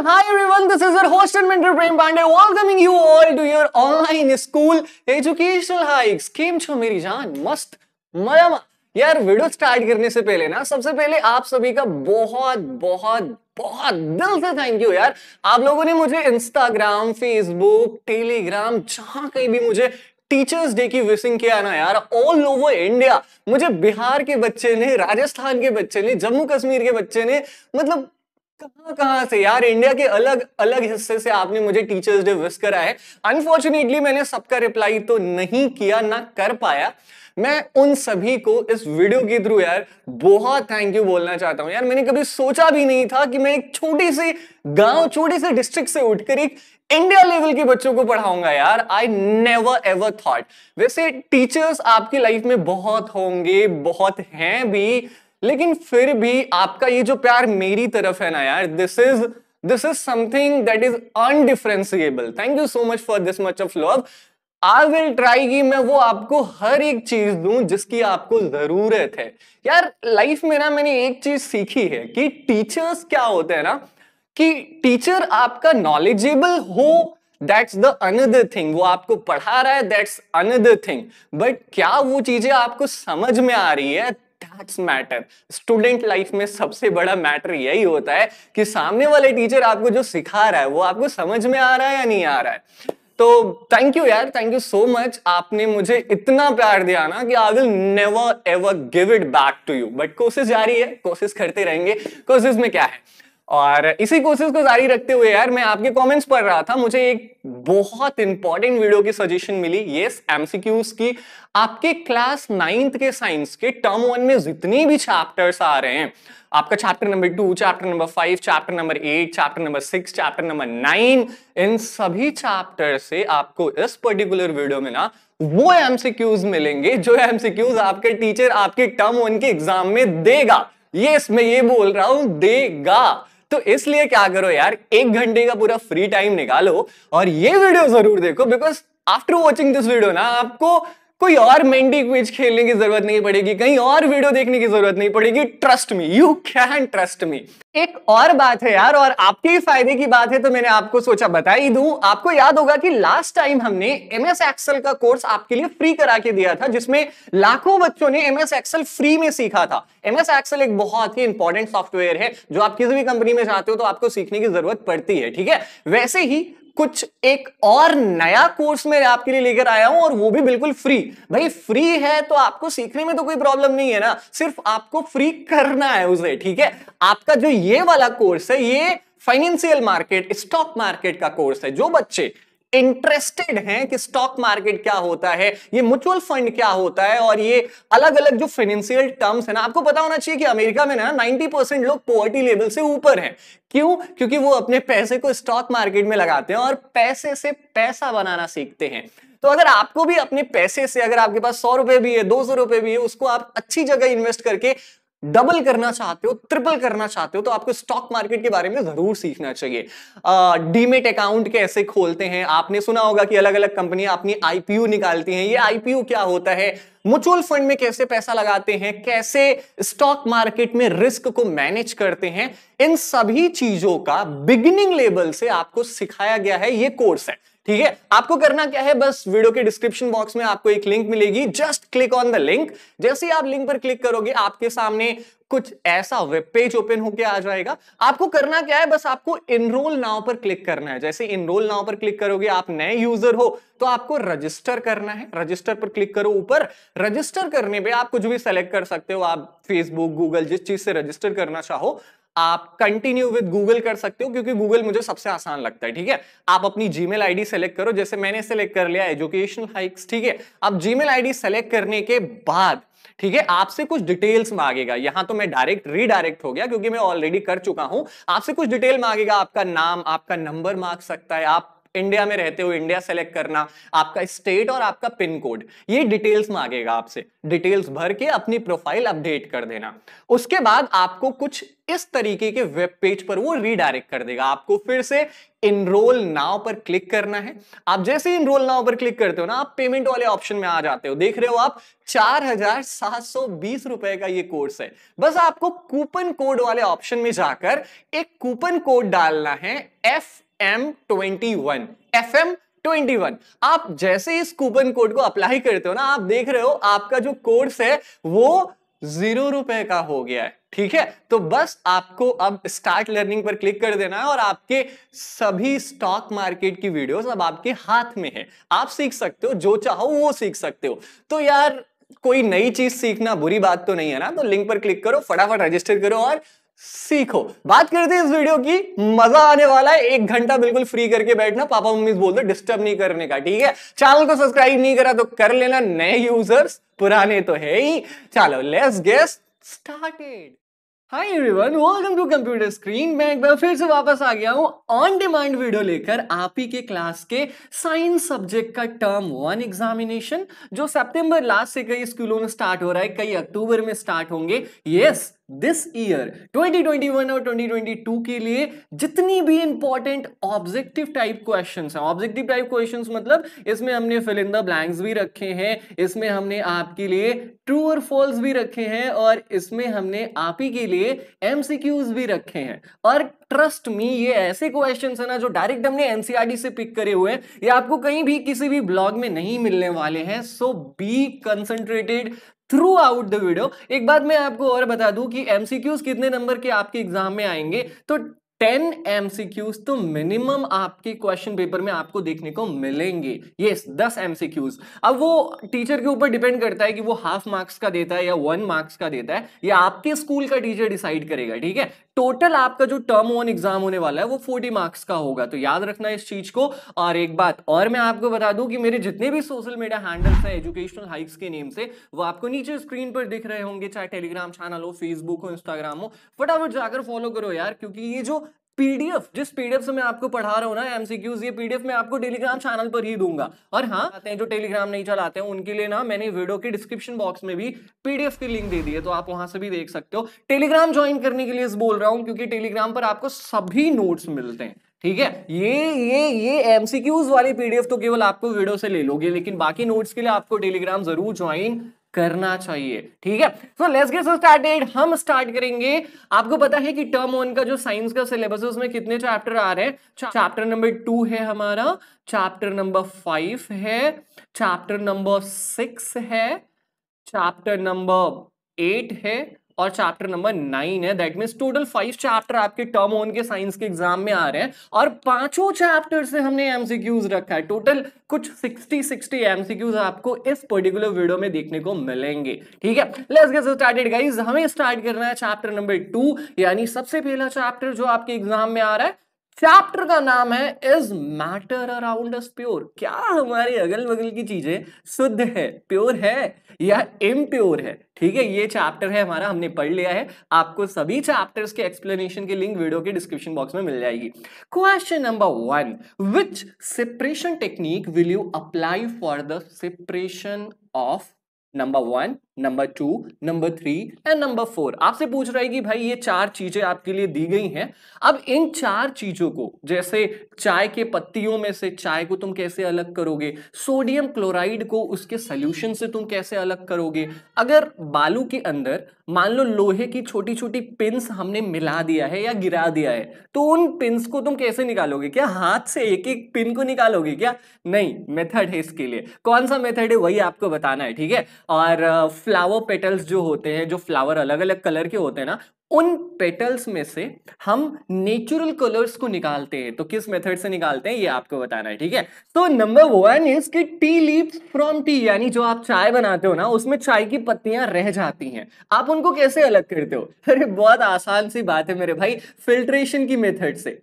And hi everyone, this is your host and mentor Prem Pandey welcoming you all to your online school educational hikes. केम छो मेरी जान मस्त मजा यार video start करने से पहले ना सबसे पहले आप सभी का बहुत बहुत बहुत दिल से थैंक यू यार आप लोगों ने मुझे इंस्टाग्राम फेसबुक टेलीग्राम जहां कहीं भी मुझे टीचर्स डे की विशिंग किया ना यार ऑल ओवर इंडिया मुझे बिहार के बच्चे ने राजस्थान के बच्चे ने जम्मू कश्मीर के बच्चे ने मतलब कहां कहां से यार इंडिया के अलग अलग हिस्से से आपने मुझे टीचर्स डे विश करा है अनफॉर्चुनेटली मैंने सबका रिप्लाई तो नहीं किया ना कर पाया मैं उन सभी को इस वीडियो के थ्रू यार बहुत थैंक यू बोलना चाहता हूँ यार मैंने कभी सोचा भी नहीं था कि मैं एक छोटी सी गांव छोटे से डिस्ट्रिक्ट से उठकर एक इंडिया लेवल के बच्चों को पढ़ाऊंगा यार आई नेवर एवर थॉट वैसे टीचर्स आपकी लाइफ में बहुत होंगे बहुत हैं भी लेकिन फिर भी आपका ये जो प्यार मेरी तरफ है ना यार this is this is something that is undifferentiable thank you so much for this much of love I will try की मैं वो आपको हर एक चीज दू जिसकी आपको जरूरत है यार लाइफ में ना मैंने एक चीज सीखी है कि टीचर्स क्या होते हैं ना कि टीचर आपका नॉलेजेबल हो दैट्स द अनदर थिंग वो आपको पढ़ा रहा है दैट्स अनदर थिंग बट क्या वो चीजें आपको समझ में आ रही है टैक्स मैटर स्टूडेंट लाइफ में सबसे बड़ा मैटर यही होता है कि सामने वाले टीचर आपको जो सिखा रहा है वो आपको समझ में आ रहा है या नहीं आ रहा है तो थैंक यू यार थैंक यू सो मच आपने मुझे इतना प्यार दिया ना कि I will never ever give it back to you but कोशिश जारी है कोशिश करते रहेंगे कोशिश में क्या है और इसी कोशिश को जारी रखते हुए यार मैं आपके कमेंट्स पढ़ रहा था मुझे एक बहुत इंपॉर्टेंट वीडियो की सजेशन मिली यस एमसीक्यूज की आपके क्लास नाइन्थ के साइंस के टर्म वन में जितने भी चैप्टर्स आ रहे हैं आपका chapter number two chapter number five chapter number eight chapter number six chapter number nine इन सभी चैप्टर से आपको इस पर्टिकुलर वीडियो में ना वो एमसीक्यूज मिलेंगे जो एमसीक्यूज आपके टीचर आपके टर्म वन के एग्जाम में देगा यस मैं ये बोल रहा हूं देगा तो इसलिए क्या करो यार एक घंटे का पूरा फ्री टाइम निकालो और ये वीडियो जरूर देखो because after watching this video ना आपको कोई और मेंडी क्विज खेलने की जरूरत नहीं पड़ेगी कहीं और वीडियो देखने की जरूरत नहीं पड़ेगी trust me you can trust me एक और बात है यार और आपके ही फायदे की बात है तो मैंने आपको सोचा बता ही दू आपको याद होगा कि लास्ट टाइम हमने एम एस एक्सएल का कोर्स आपके लिए फ्री करा के दिया था जिसमें लाखों बच्चों ने एम एस एक्सएल फ्री में सीखा था एम एस एक्सल एक बहुत ही इंपॉर्टेंट सॉफ्टवेयर है जो आप किसी भी कंपनी में चाहते हो तो आपको सीखने की जरूरत पड़ती है ठीक है वैसे ही कुछ एक और नया कोर्स मैं आपके लिए लेकर आया हूं और वो भी बिल्कुल फ्री भाई फ्री है तो आपको सीखने में तो कोई प्रॉब्लम नहीं है ना सिर्फ आपको फ्री करना है उसे ठीक है आपका जो ये वाला कोर्स है ये फाइनेंशियल मार्केट स्टॉक मार्केट का कोर्स है जो बच्चे इंटरेस्टेड हैं कि स्टॉक मार्केट क्या होता है ये म्यूचुअल फंड क्या होता है और ये अलग अलग जो फाइनेंशियल टर्म्स है ना आपको पता होना चाहिए कि अमेरिका में ना 90 परसेंट लोग पॉवर्टी लेवल से ऊपर हैं क्यों क्योंकि वो अपने पैसे को स्टॉक मार्केट में लगाते हैं और पैसे से पैसा बनाना सीखते हैं तो अगर आपको भी अपने पैसे से अगर आपके पास सौ रुपए भी है दो सौ रुपए भी है उसको आप अच्छी जगह इन्वेस्ट करके डबल करना चाहते हो ट्रिपल करना चाहते हो तो आपको स्टॉक मार्केट के बारे में जरूर सीखना चाहिए डीमेट अकाउंट कैसे खोलते हैं आपने सुना होगा कि अलग अलग कंपनियां अपनी आईपीओ निकालती हैं ये आईपीओ क्या होता है म्यूचुअल फंड में कैसे पैसा लगाते हैं कैसे स्टॉक मार्केट में रिस्क को मैनेज करते हैं इन सभी चीजों का बिगिनिंग लेवल से आपको सिखाया गया है ये कोर्स है ठीक है आपको करना क्या है बस वीडियो के डिस्क्रिप्शन बॉक्स में आपको एक लिंक मिलेगी just click on the link जैसे ही आप लिंक पर क्लिक करोगे आपके सामने कुछ ऐसा वेब पेज ओपन होके आ जाएगा आपको करना क्या है बस आपको इनरोल नाव पर क्लिक करना है जैसे इनरोल नाव पर क्लिक करोगे आप नए यूजर हो तो आपको रजिस्टर करना है रजिस्टर पर क्लिक करो ऊपर रजिस्टर करने पे आप कुछ भी सेलेक्ट कर सकते हो आप फेसबुक गूगल जिस चीज से रजिस्टर करना चाहो आप कंटिन्यू विद गूगल कर सकते हो क्योंकि गूगल मुझे सबसे आसान लगता है ठीक है आप अपनी जीमेल आईडी सेलेक्ट करो जैसे मैंने सेलेक्ट कर लिया एजुकेशनल हाइक्स ठीक है अब जीमेल आईडी सेलेक्ट करने के बाद ठीक है आपसे कुछ डिटेल्स मांगेगा यहां तो मैं डायरेक्ट रीडायरेक्ट हो गया क्योंकि मैं ऑलरेडी कर चुका हूं आपसे कुछ डिटेल मांगेगा आपका नाम आपका नंबर मांग सकता है आप इंडिया में रहते हो इंडिया सेलेक्ट करना आपका स्टेट और आपका पिन कोड ये डिटेल्स मांगेगा आपसे डिटेल्स भर के अपनी प्रोफाइल अपडेट कर देना उसके बाद आपको कुछ इस तरीके के वेब पेज पर वो रीडायरेक्ट कर देगा आपको फिर से इनरोल नाव पर क्लिक करना है आप जैसे इनरोल नाव पर क्लिक करते हो ना आप पेमेंट वाले ऑप्शन में आ जाते हो देख रहे हो आप चार हजार सात सौ बीस रुपए का ये कोर्स है बस आपको कूपन कोड वाले ऑप्शन में जाकर एक कूपन कोड डालना है F M twenty one F M twenty one आप जैसे इस कूपन कोड को अप्लाई करते हो ना आप देख रहे हो आपका जो कोर्स है वो जीरो रुपए का हो गया है ठीक है तो बस आपको अब स्टार्ट लर्निंग पर क्लिक कर देना है और आपके सभी स्टॉक मार्केट की वीडियोस अब आपके हाथ में है आप सीख सकते हो जो चाहो वो सीख सकते हो तो यार कोई नई चीज सीखना बुरी बात तो नहीं है ना तो लिंक पर क्लिक करो फटाफट रजिस्टर करो और सीखो बात करते हैं इस वीडियो की मजा आने वाला है एक घंटा बिल्कुल फ्री करके बैठना पापा मम्मी बोल दो डिस्टर्ब नहीं करने का ठीक है चैनल को सब्सक्राइब नहीं करा तो कर लेना नए यूजर्स पुराने तो है ही चलो let's get started hi everyone welcome to computer screen मैं एक बार फिर से वापस आ गया हूँ ऑन डिमांड वीडियो लेकर आप ही के क्लास के साइंस सब्जेक्ट का टर्म वन एग्जामिनेशन जो सितंबर लास्ट से कई स्कूलों में स्टार्ट हो रहा है कई अक्टूबर में स्टार्ट होंगे यस yes, दिस ईयर 2021 और 2022 के लिए जितनी भी इंपॉर्टेंट ऑब्जेक्टिव टाइप क्वेश्चन हैं ऑब्जेक्टिव टाइप क्वेश्चंस मतलब इसमें हमने फिल इन द ब्लैंक्स भी रखे हैं इसमें हमने आपके लिए ट्रू और फॉल्स भी रखे हैं और इसमें हमने आप ही के लिए एमसीक्यूज भी रखे हैं और ट्रस्ट मी ये ऐसे क्वेश्चन है ना जो डायरेक्ट हमने एनसीआरटी e से पिक करे हुए हैं ये आपको कहीं भी किसी भी ब्लॉग में नहीं मिलने वाले हैं so be concentrated throughout the video एक बात मैं आपको और बता दूं कि एमसीक्यूज कितने नंबर के आपके एग्जाम में आएंगे तो 10 एम तो मिनिमम आपके क्वेश्चन पेपर में आपको देखने को मिलेंगे ये yes, 10 एम अब वो टीचर के ऊपर डिपेंड करता है कि वो हाफ मार्क्स का देता है या वन मार्क्स का देता है या आपके स्कूल का टीचर डिसाइड करेगा ठीक है टोटल आपका जो टर्म वन एग्जाम होने वाला है वो फोर्टी मार्क्स का होगा तो याद रखना इस चीज को और एक बात और मैं आपको बता दूं कि मेरे जितने भी सोशल मीडिया हैंडल्स हैं एजुकेशनल हाइक्स के नेम से वो आपको नीचे स्क्रीन पर दिख रहे होंगे चाहे टेलीग्राम चैनल हो फेसबुक हो इंस्टाग्राम हो फटाफट जाकर फॉलो करो यार क्योंकि ये जो पीडीएफ जिस पीडीएफ से मैं आपको पढ़ा रहा हूँ ना एमसीक्यूज ये पीडीएफ मैं आपको टेलीग्राम चैनल पर ही दूंगा और हाँ आते हैं जो टेलीग्राम नहीं चलाते हैं उनके लिए ना मैंने वीडियो के डिस्क्रिप्शन बॉक्स में भी पीडीएफ की लिंक दे दी है तो आप वहां से भी देख सकते हो टेलीग्राम ज्वाइन करने के लिए बोल रहा हूँ क्योंकि टेलीग्राम पर आपको सभी नोट्स मिलते हैं ठीक है ये ये ये एमसीक्यूज वाली पीडीएफ तो केवल आपको वीडियो से ले लोगे लेकिन बाकी नोट्स के लिए आपको टेलीग्राम जरूर ज्वाइन करना चाहिए ठीक है सो लेट्स गेट स्टार्टेड हम स्टार्ट करेंगे आपको पता है कि टर्म वन का जो साइंस का सिलेबस है उसमें कितने चैप्टर आ रहे हैं चैप्टर नंबर टू है हमारा चैप्टर नंबर फाइव है चैप्टर नंबर सिक्स है चैप्टर नंबर एट है और चैप्टर नंबर नाइन है that mean total five chapter आपके टर्म वन के साइंस के एग्जाम में आ रहे हैं और पांचों चैप्टर से हमने एमसीक्यूज रखा है टोटल कुछ 60 60 एमसीक्यूज आपको इस पर्टिकुलर वीडियो में देखने को मिलेंगे ठीक है लेट्स गेट स्टार्टेड गाइस हमें स्टार्ट करना है चैप्टर नंबर टू यानी सबसे पहला चैप्टर जो आपके एग्जाम में आ रहा है चैप्टर का नाम है is matter around us pure क्या हमारे अगल बगल की चीजें शुद्ध है प्योर है या इम्प्योर है ठीक है ये चैप्टर है हमारा हमने पढ़ लिया है आपको सभी चैप्टर्स के एक्सप्लेनेशन के लिंक वीडियो के डिस्क्रिप्शन बॉक्स में मिल जाएगी question number one which separation technique will you apply for the separation of number one number two number three and number four आपसे पूछ रहा है कि भाई ये चार चीजें आपके लिए दी गई हैं अब इन चार चीजों को जैसे चाय के पत्तियों में से चाय को तुम कैसे अलग करोगे सोडियम क्लोराइड को उसके सोल्यूशन से तुम कैसे अलग करोगे अगर बालू के अंदर मान लो लोहे की छोटी छोटी पिंस हमने मिला दिया है या गिरा दिया है तो उन पिंस को तुम कैसे निकालोगे क्या हाथ से एक एक पिन को निकालोगे क्या नहीं मेथड है इसके लिए कौन सा मेथड है वही आपको बताना है ठीक है और फ्लावर पेटल्स जो होते हैं जो फ्लावर अलग अलग कलर के होते हैं ना उन पेटल्स में से हम नेचुरल कलर्स को निकालते हैं तो किस मेथड से निकालते हैं ये आपको बताना है ठीक है तो नंबर वन इज कि टी लीव्स फ्रॉम टी यानी जो आप चाय बनाते हो ना उसमें चाय की पत्तियां रह जाती हैं आप उनको कैसे अलग करते हो अरे बहुत आसान सी बात है मेरे भाई फिल्ट्रेशन की मेथड से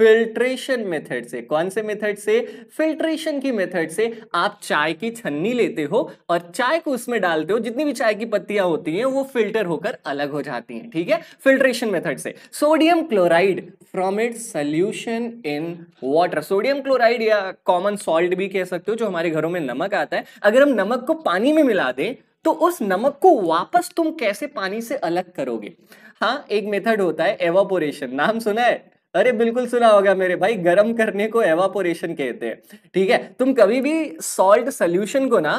फिल्ट्रेशन मेथड से कौन से मेथड से फिल्ट्रेशन की मेथड से आप चाय की छन्नी लेते हो और चाय को उसमें डालते हो जितनी भी चाय की पत्तियां होती हैं वो फिल्टर होकर अलग हो जाती हैं ठीक है फिल्ट्रेशन मेथड से sodium chloride from it solution in water sodium chloride या कॉमन सॉल्ट भी कह सकते हो जो हमारे घरों में नमक आता है अगर हम नमक को पानी में मिला दें तो उस नमक को वापस तुम कैसे पानी से अलग करोगे हाँ एक मेथड होता है एवापोरेशन नाम सुना है अरे बिल्कुल सुना होगा मेरे भाई गर्म करने को एवापोरेशन कहते हैं ठीक है तुम कभी भी सॉल्ट सोल्यूशन को ना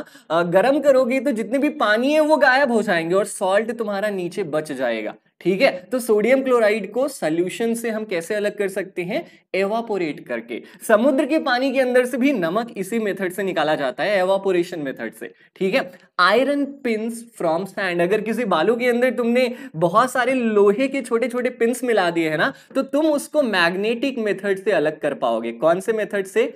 गर्म करोगे तो जितने भी पानी है वो गायब हो जाएंगे और सॉल्ट तुम्हारा नीचे बच जाएगा ठीक है तो सोडियम क्लोराइड को सोल्यूशन से हम कैसे अलग कर सकते हैं एवापोरेट करके समुद्र के पानी के अंदर से भी नमक इसी मेथड से निकाला जाता है एवापोरेशन मेथड से ठीक है आयरन पिंस फ्रॉम सैंड अगर किसी बालू के अंदर तुमने बहुत सारे लोहे के छोटे छोटे पिंस मिला दिए है ना तो तुम उसको मैग्नेटिक मेथड से अलग कर पाओगे कौन से मेथड से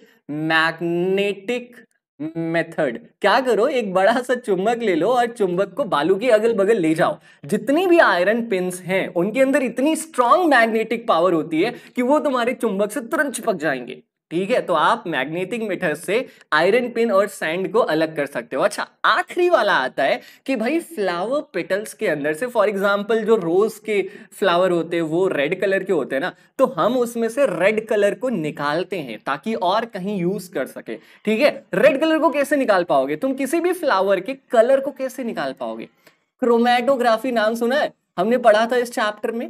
मैग्नेटिक मेथड क्या करो एक बड़ा सा चुंबक ले लो और चुंबक को बालू के अगल बगल ले जाओ जितनी भी आयरन पिंस हैं उनके अंदर इतनी स्ट्रांग मैग्नेटिक पावर होती है कि वो तुम्हारे चुंबक से तुरंत चिपक जाएंगे ठीक है तो आप मैग्नेटिक मीटर से आयरन पिन और सैंड को अलग कर सकते हो अच्छा आखिरी वाला आता है कि भाई फ्लावर पेटल्स के अंदर से फॉर एग्जाम्पल जो रोज के फ्लावर होते हैं वो रेड कलर के होते हैं ना तो हम उसमें से रेड कलर को निकालते हैं ताकि और कहीं यूज कर सके ठीक है रेड कलर को कैसे निकाल पाओगे तुम किसी भी फ्लावर के कलर को कैसे निकाल पाओगे क्रोमैटोग्राफी नाम सुना है हमने पढ़ा था इस चैप्टर में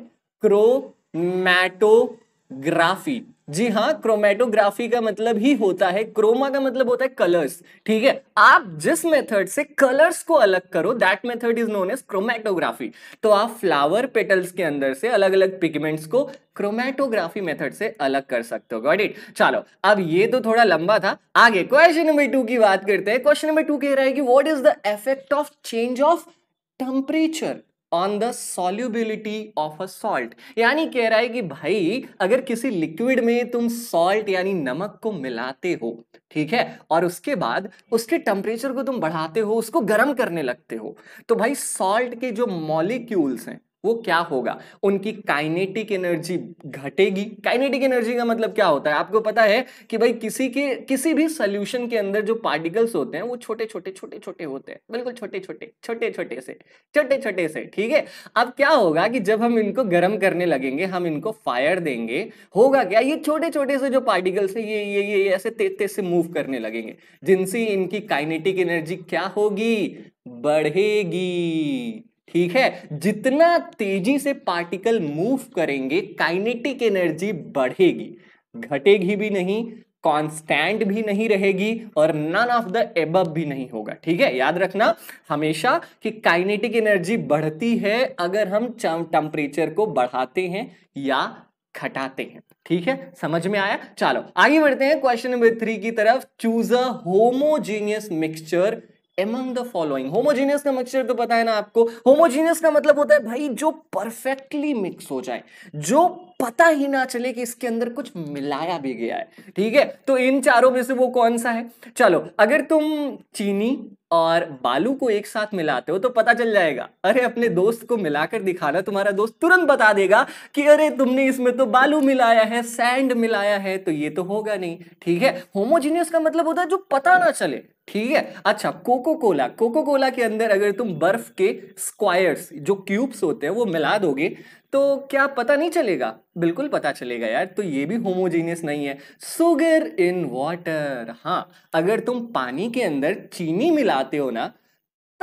क्रोमैटोग्राफी जी हाँ क्रोमेटोग्राफी का मतलब ही होता है क्रोमा का मतलब होता है कलर्स ठीक है आप जिस मेथड से कलर्स को अलग करो that method is known as chromatography तो आप फ्लावर पेटल्स के अंदर से अलग अलग पिगमेंट्स को क्रोमेटोग्राफी मेथड से अलग कर सकते हो गॉट इट चलो अब ये तो थोड़ा लंबा था आगे क्वेश्चन नंबर टू की बात करते हैं क्वेश्चन नंबर टू कह रहा है कि what is the effect of change of temperature on the solubility of a salt यानी कह रहा है कि भाई अगर किसी लिक्विड में तुम सॉल्ट यानी नमक को मिलाते हो ठीक है और उसके बाद उसके टेम्परेचर को तुम बढ़ाते हो उसको गर्म करने लगते हो तो भाई सॉल्ट के जो मॉलिक्यूल्स हैं वो क्या होगा उनकी काइनेटिक एनर्जी घटेगी काइनेटिक एनर्जी का मतलब क्या होता है आपको पता है कि भाई किसी के किसी भी सोल्यूशन के अंदर जो पार्टिकल्स होते हैं वो छोटे छोटे छोटे छोटे होते हैं बिल्कुल छोटे छोटे छोटे छोटे से छोटे छोटे से ठीक है अब क्या होगा कि जब हम इनको गर्म करने लगेंगे हम इनको फायर देंगे होगा क्या ये छोटे छोटे से जो पार्टिकल्स है ये ये ये ऐसे तेज तेज से मूव करने लगेंगे जिनसे इनकी काइनेटिक एनर्जी क्या होगी बढ़ेगी ठीक है जितना तेजी से पार्टिकल मूव करेंगे काइनेटिक एनर्जी बढ़ेगी घटेगी भी नहीं कांस्टेंट भी नहीं रहेगी और नन ऑफ द एब भी नहीं होगा ठीक है याद रखना हमेशा कि काइनेटिक एनर्जी बढ़ती है अगर हम टेम्परेचर को बढ़ाते हैं या घटाते हैं ठीक है समझ में आया चलो आगे बढ़ते हैं क्वेश्चन नंबर थ्री की तरफ choose a homogeneous mixture among the following homogeneous का मिक्सचर तो पता है ना आपको होमोजीनियस का मतलब होता है भाई जो परफेक्टली मिक्स हो जाए जो पता ही ना चले कि इसके अंदर कुछ मिलाया भी गया है ठीक है तो इन चारों में से वो कौन सा है चलो अगर तुम चीनी और बालू को एक साथ मिलाते हो तो पता चल जाएगा अरे अपने दोस्त को मिलाकर दिखाना तुम्हारा दोस्त तुरंत बता देगा कि अरे तुमने इसमें तो बालू मिलाया है सैंड मिलाया है तो ये तो होगा नहीं ठीक है होमोजीनियस का मतलब होता है जो पता ना चले ठीक है अच्छा कोको कोला कोको कोला के अंदर अगर तुम बर्फ के स्क्वायर्स जो क्यूब्स होते हैं वो मिला दोगे तो क्या पता नहीं चलेगा बिल्कुल पता चलेगा यार तो ये भी होमोजेनियस नहीं है सुगर इन वाटर हाँ अगर तुम पानी के अंदर चीनी मिलाते हो ना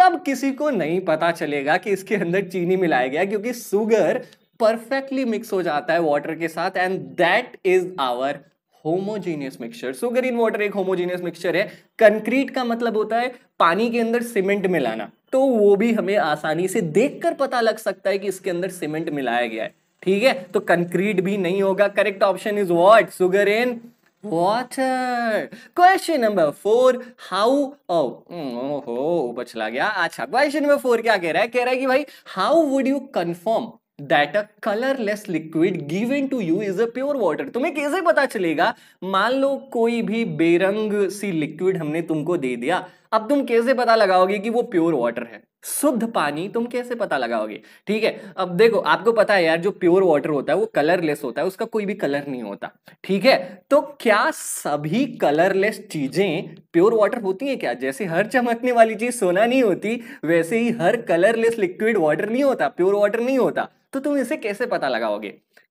तब किसी को नहीं पता चलेगा कि इसके अंदर चीनी मिलाया गया क्योंकि सुगर परफेक्टली मिक्स हो जाता है वाटर के साथ and that is our homogeneous mixture sugar in water एक होमोजेनियस मिक्सचर है कंक्रीट का मतलब होता है पानी के अंदर सीमेंट मिलाना तो वो भी हमें आसानी से देखकर पता लग सकता है कि इसके अंदर सीमेंट मिलाया गया है ठीक है तो कंक्रीट भी नहीं होगा correct option is what sugar in water question number four how hmm, ओहो बचला गया अच्छा क्वेश्चन नंबर फोर क्या कह रहा है कह रहा है कि भाई how would you confirm that a colourless liquid given to you is a pure water तुम्हें कैसे पता चलेगा मान लो कोई भी बेरंग सी लिक्विड हमने तुमको दे दिया अब तुम कैसे पता लगाओगे कि वो प्योर वाटर है शुद्ध पानी तुम कैसे पता लगाओगे ठीक है अब देखो आपको पता है यार जो प्योर वाटर होता है वो कलरलेस होता है उसका कोई भी कलर नहीं होता ठीक है तो क्या सभी कलरलेस चीजें प्योर वाटर होती है क्या जैसे हर चमकने वाली चीज सोना नहीं होती वैसे ही हर कलरलेस लिक्विड वाटर नहीं होता प्योर वाटर नहीं होता तो तुम इसे कैसे पता लगाओगे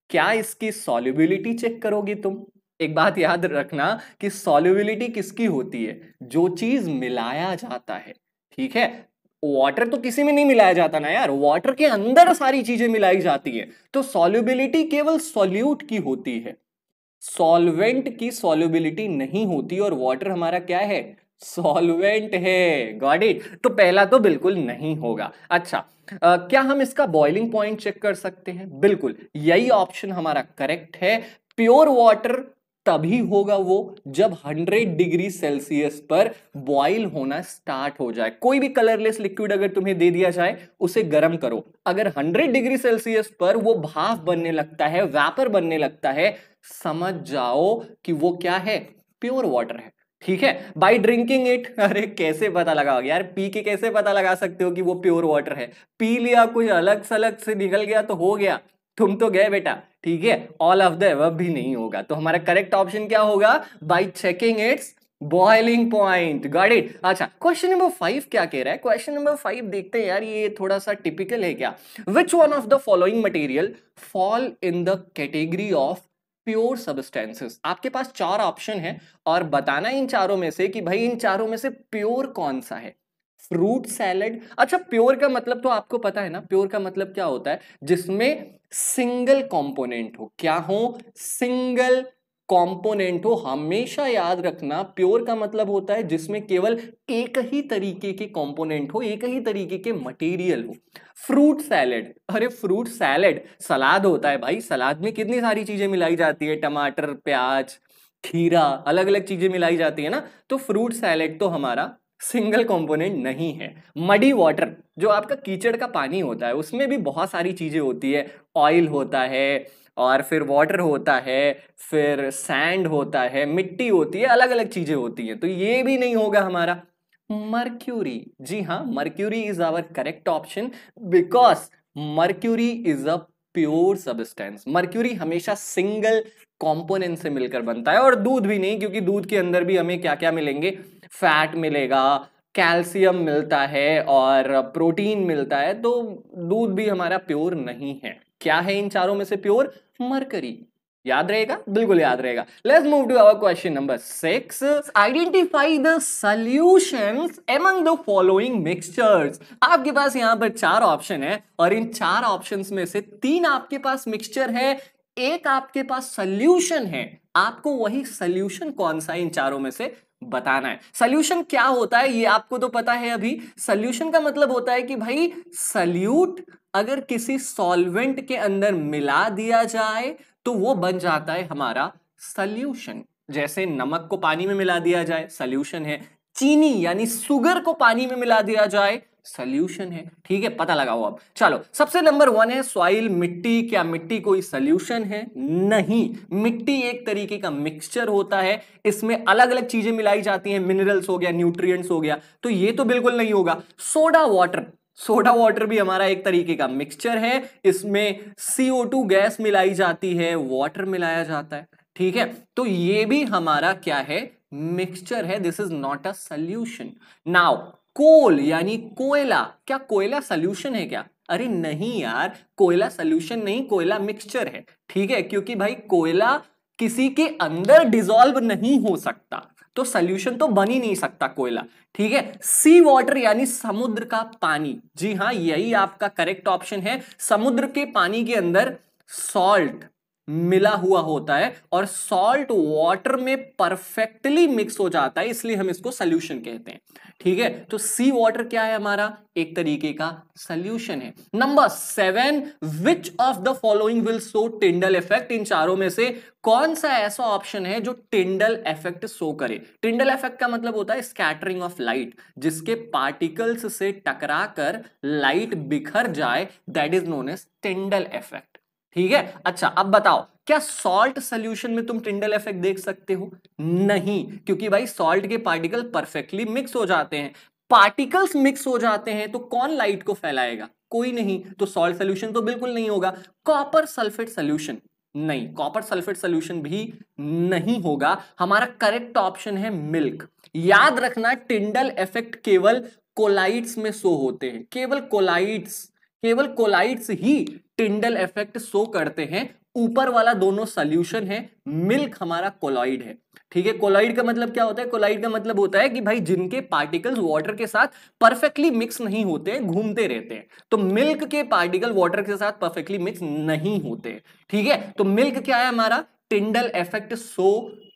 क्या इसकी सॉल्युबिलिटी चेक करोगे तुम एक बात याद रखना कि सॉल्युबिलिटी किसकी होती है जो चीज मिलाया जाता है ठीक है वाटर तो किसी में नहीं मिलाया जाता ना यार वाटर के अंदर सारी चीजें मिलाई जाती है तो सॉल्युबिलिटी केवल सॉल्यूट की होती है सॉल्वेंट की सॉल्युबिलिटी नहीं होती और वाटर हमारा क्या है सॉल्वेंट है गॉड इट तो पहला तो बिल्कुल नहीं होगा अच्छा आ, क्या हम इसका बॉइलिंग पॉइंट चेक कर सकते हैं बिल्कुल यही ऑप्शन हमारा करेक्ट है प्योर वाटर तभी होगा वो जब 100 डिग्री सेल्सियस पर बॉइल होना स्टार्ट हो जाए कोई भी कलरलेस लिक्विड अगर तुम्हें दे दिया जाए उसे गर्म करो अगर 100 डिग्री सेल्सियस पर वो भाप बनने लगता है वैपर बनने लगता है समझ जाओ कि वो क्या है प्योर वाटर है ठीक है बाई ड्रिंकिंग इट अरे कैसे पता लगा यार पी के कैसे पता लगा सकते हो कि वो प्योर वाटर है पी लिया कुछ अलग सलग से निकल गया तो हो गया तुम तो गए बेटा ठीक है ऑल ऑफ द एव भी नहीं होगा तो हमारा करेक्ट ऑप्शन क्या होगा by checking its boiling point got it अच्छा क्वेश्चन नंबर फाइव क्या कह रहा है क्वेश्चन नंबर फाइव देखते हैं यार ये थोड़ा सा टिपिकल है क्या which one of the following material fall in the category of pure substances आपके पास चार ऑप्शन है और बताना इन चारों में से कि भाई इन चारों में से प्योर कौन सा है फ्रूट सैलड अच्छा प्योर का मतलब तो आपको पता है ना प्योर का मतलब क्या होता है जिसमें सिंगल कंपोनेंट हो क्या हो सिंगल कॉम्पोनेंट हो हमेशा याद रखना प्योर का मतलब होता है जिसमें केवल एक ही तरीके के कंपोनेंट हो एक ही तरीके के मटेरियल हो फ्रूट सैलेड अरे फ्रूट सैलेड सलाद होता है भाई सलाद में कितनी सारी चीजें मिलाई जाती है टमाटर प्याज खीरा अलग अलग चीजें मिलाई जाती है ना तो फ्रूट सैलेड तो हमारा सिंगल कंपोनेंट नहीं है मडी वाटर जो आपका कीचड़ का पानी होता है उसमें भी बहुत सारी चीज़ें होती है ऑयल होता है और फिर वाटर होता है फिर सैंड होता है मिट्टी होती है अलग अलग चीज़ें होती हैं तो ये भी नहीं होगा हमारा मर्क्यूरी जी हाँ mercury is our correct option because mercury is a pure substance mercury हमेशा सिंगल कॉम्पोनेंट से मिलकर बनता है और दूध भी नहीं क्योंकि दूध के अंदर भी हमें क्या क्या मिलेंगे फैट मिलेगा कैल्शियम मिलता है और प्रोटीन मिलता है तो दूध भी हमारा प्योर नहीं है क्या है इन चारों में से प्योर मरकरी याद रहेगा बिल्कुल याद रहेगा let's move to our question number six identify the solution among the following mixtures आपके पास यहाँ पर चार ऑप्शन है और इन चार ऑप्शंस में से तीन आपके पास मिक्सचर है एक आपके पास सोल्यूशन है आपको वही सोल्यूशन कौन सा इन चारों में से बताना है सल्यूशन क्या होता है ये आपको तो पता है अभी सल्यूशन का मतलब होता है कि भाई सल्यूट अगर किसी सॉल्वेंट के अंदर मिला दिया जाए तो वो बन जाता है हमारा सल्यूशन जैसे नमक को पानी में मिला दिया जाए सल्यूशन है चीनी यानी सुगर को पानी में मिला दिया जाए सोल्यूशन है ठीक है पता लगाओ अब चलो सबसे नंबर वन है सॉइल मिट्टी क्या मिट्टी कोई सोल्यूशन है नहीं मिट्टी एक तरीके का मिक्सचर होता है इसमें अलग अलग चीजें मिलाई जाती हैं मिनरल्स हो गया न्यूट्रिएंट्स हो गया तो ये तो बिल्कुल नहीं होगा सोडा वाटर सोडा वाटर भी हमारा एक तरीके का मिक्सचर है इसमें टू गैस मिलाई जाती है वॉटर मिलाया जाता है ठीक है तो ये भी हमारा क्या है मिक्सचर है this is not a solution now coal यानी कोयला क्या कोयला सोल्यूशन है क्या अरे नहीं यार कोयला सोल्यूशन नहीं कोयला मिक्सचर है ठीक है क्योंकि भाई कोयला किसी के अंदर डिजोल्व नहीं हो सकता तो सोल्यूशन तो बन ही नहीं सकता कोयला ठीक है सी वाटर यानी समुद्र का पानी जी हाँ यही आपका करेक्ट ऑप्शन है समुद्र के पानी के अंदर सॉल्ट मिला हुआ होता है और सॉल्ट वाटर में परफेक्टली मिक्स हो जाता है इसलिए हम इसको सोल्यूशन कहते हैं ठीक है तो सी वाटर क्या है हमारा एक तरीके का सोल्यूशन है number seven which of the following will show Tyndall effect इन चारों में से कौन सा ऐसा ऑप्शन है जो टिंडल इफेक्ट शो करे टिंडल इफेक्ट का मतलब होता है स्कैटरिंग ऑफ लाइट जिसके पार्टिकल्स से टकरा कर लाइट बिखर जाए that is known as Tyndall effect ठीक है अच्छा अब बताओ क्या सॉल्ट सोल्यूशन में तुम टिंडल इफेक्ट देख सकते हो नहीं क्योंकि भाई सॉल्ट के पार्टिकल परफेक्टली मिक्स हो जाते हैं पार्टिकल्स मिक्स हो जाते हैं तो कौन लाइट को फैलाएगा कोई नहीं तो सॉल्ट सोल्यूशन तो बिल्कुल नहीं होगा कॉपर सल्फेट सोल्यूशन नहीं कॉपर सल्फेट सोल्यूशन भी नहीं होगा हमारा करेक्ट ऑप्शन है मिल्क याद रखना टिंडल इफेक्ट केवल कोलाइट्स में शो होते हैं केवल कोलाइट्स केवल कोलाइट्स ही टिंडल इफेक्ट शो करते हैं ऊपर वाला दोनों सोल्यूशन है मिल्क हमारा कोलाइड है ठीक है कोलाइड का मतलब क्या होता है कोलाइड का मतलब होता है कि भाई जिनके पार्टिकल्स वाटर के साथ परफेक्टली मिक्स नहीं होते घूमते रहते हैं तो मिल्क के पार्टिकल वाटर के साथ परफेक्टली मिक्स नहीं होते ठीक है तो मिल्क क्या है हमारा टिंडल इफेक्ट शो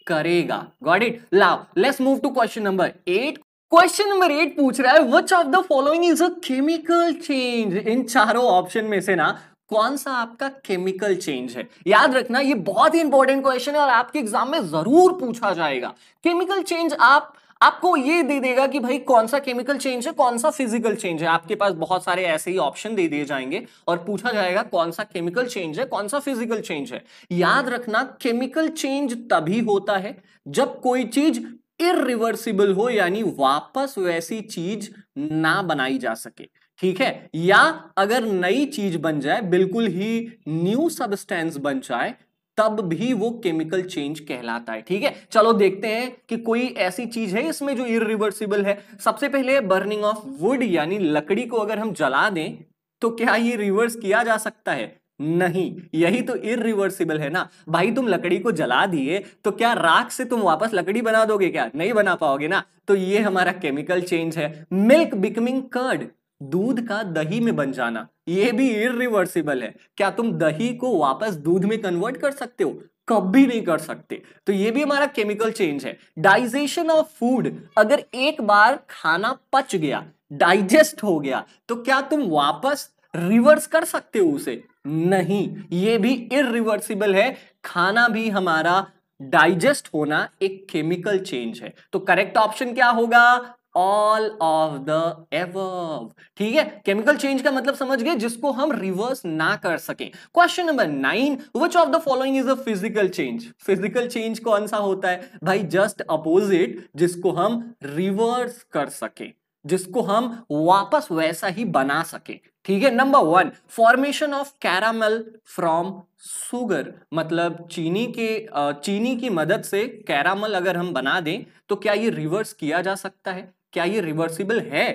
करेगा गॉड इट लाओ let's move to question number eight question number eight पूछ रहा है which of the following is a chemical change इन चारों ऑप्शन में से ना कौन सा आपका केमिकल चेंज है याद रखना ये बहुत ही इंपॉर्टेंट क्वेश्चन है और आपके एग्जाम में जरूर पूछा जाएगा केमिकल चेंज आप आपको ये दे देगा कि भाई कौन सा केमिकल चेंज है कौन सा फिजिकल चेंज है आपके पास बहुत सारे ऐसे ही ऑप्शन दे दिए जाएंगे और पूछा जाएगा कौन सा केमिकल चेंज है कौन सा फिजिकल चेंज है याद रखना केमिकल चेंज तभी होता है जब कोई चीज इिवर्सिबल हो यानी वापस वैसी चीज ना बनाई जा सके ठीक है या अगर नई चीज बन जाए बिल्कुल ही न्यू सबस्टेंस बन जाए तब भी वो केमिकल चेंज कहलाता है ठीक है चलो देखते हैं कि कोई ऐसी चीज है इसमें जो इिवर्सिबल है सबसे पहले बर्निंग ऑफ वुड यानी लकड़ी को अगर हम जला दें तो क्या ये रिवर्स किया जा सकता है नहीं यही तो इिवर्सिबल है ना भाई तुम लकड़ी को जला दिए तो क्या राख से तुम वापस लकड़ी बना दोगे क्या नहीं बना पाओगे ना तो ये हमारा केमिकल चेंज है मिल्क बिकमिंग कर्ड दूध का दही में बन जाना ये भी इिवर्सिबल है क्या तुम दही को वापस दूध में कन्वर्ट कर सकते हो कभी नहीं कर सकते तो ये भी हमारा केमिकल चेंज है डाइजेशन ऑफ फूड अगर एक बार खाना पच गया डाइजेस्ट हो गया तो क्या तुम वापस रिवर्स कर सकते हो उसे नहीं ये भी इिवर्सिबल है खाना भी हमारा डाइजेस्ट होना एक केमिकल चेंज है तो करेक्ट ऑप्शन क्या होगा ऑल ऑफ द एवव ठीक है केमिकल चेंज का मतलब समझ गए जिसको हम रिवर्स ना कर सकें question number nine which of the following is a physical change physical change कौन सा होता है भाई जस्ट अपोजिट जिसको हम रिवर्स कर सकें जिसको हम वापस वैसा ही बना सके ठीक है number one formation of caramel from sugar मतलब चीनी के चीनी की मदद से कैरामल अगर हम बना दें तो क्या ये रिवर्स किया जा सकता है क्या ये रिवर्सिबल है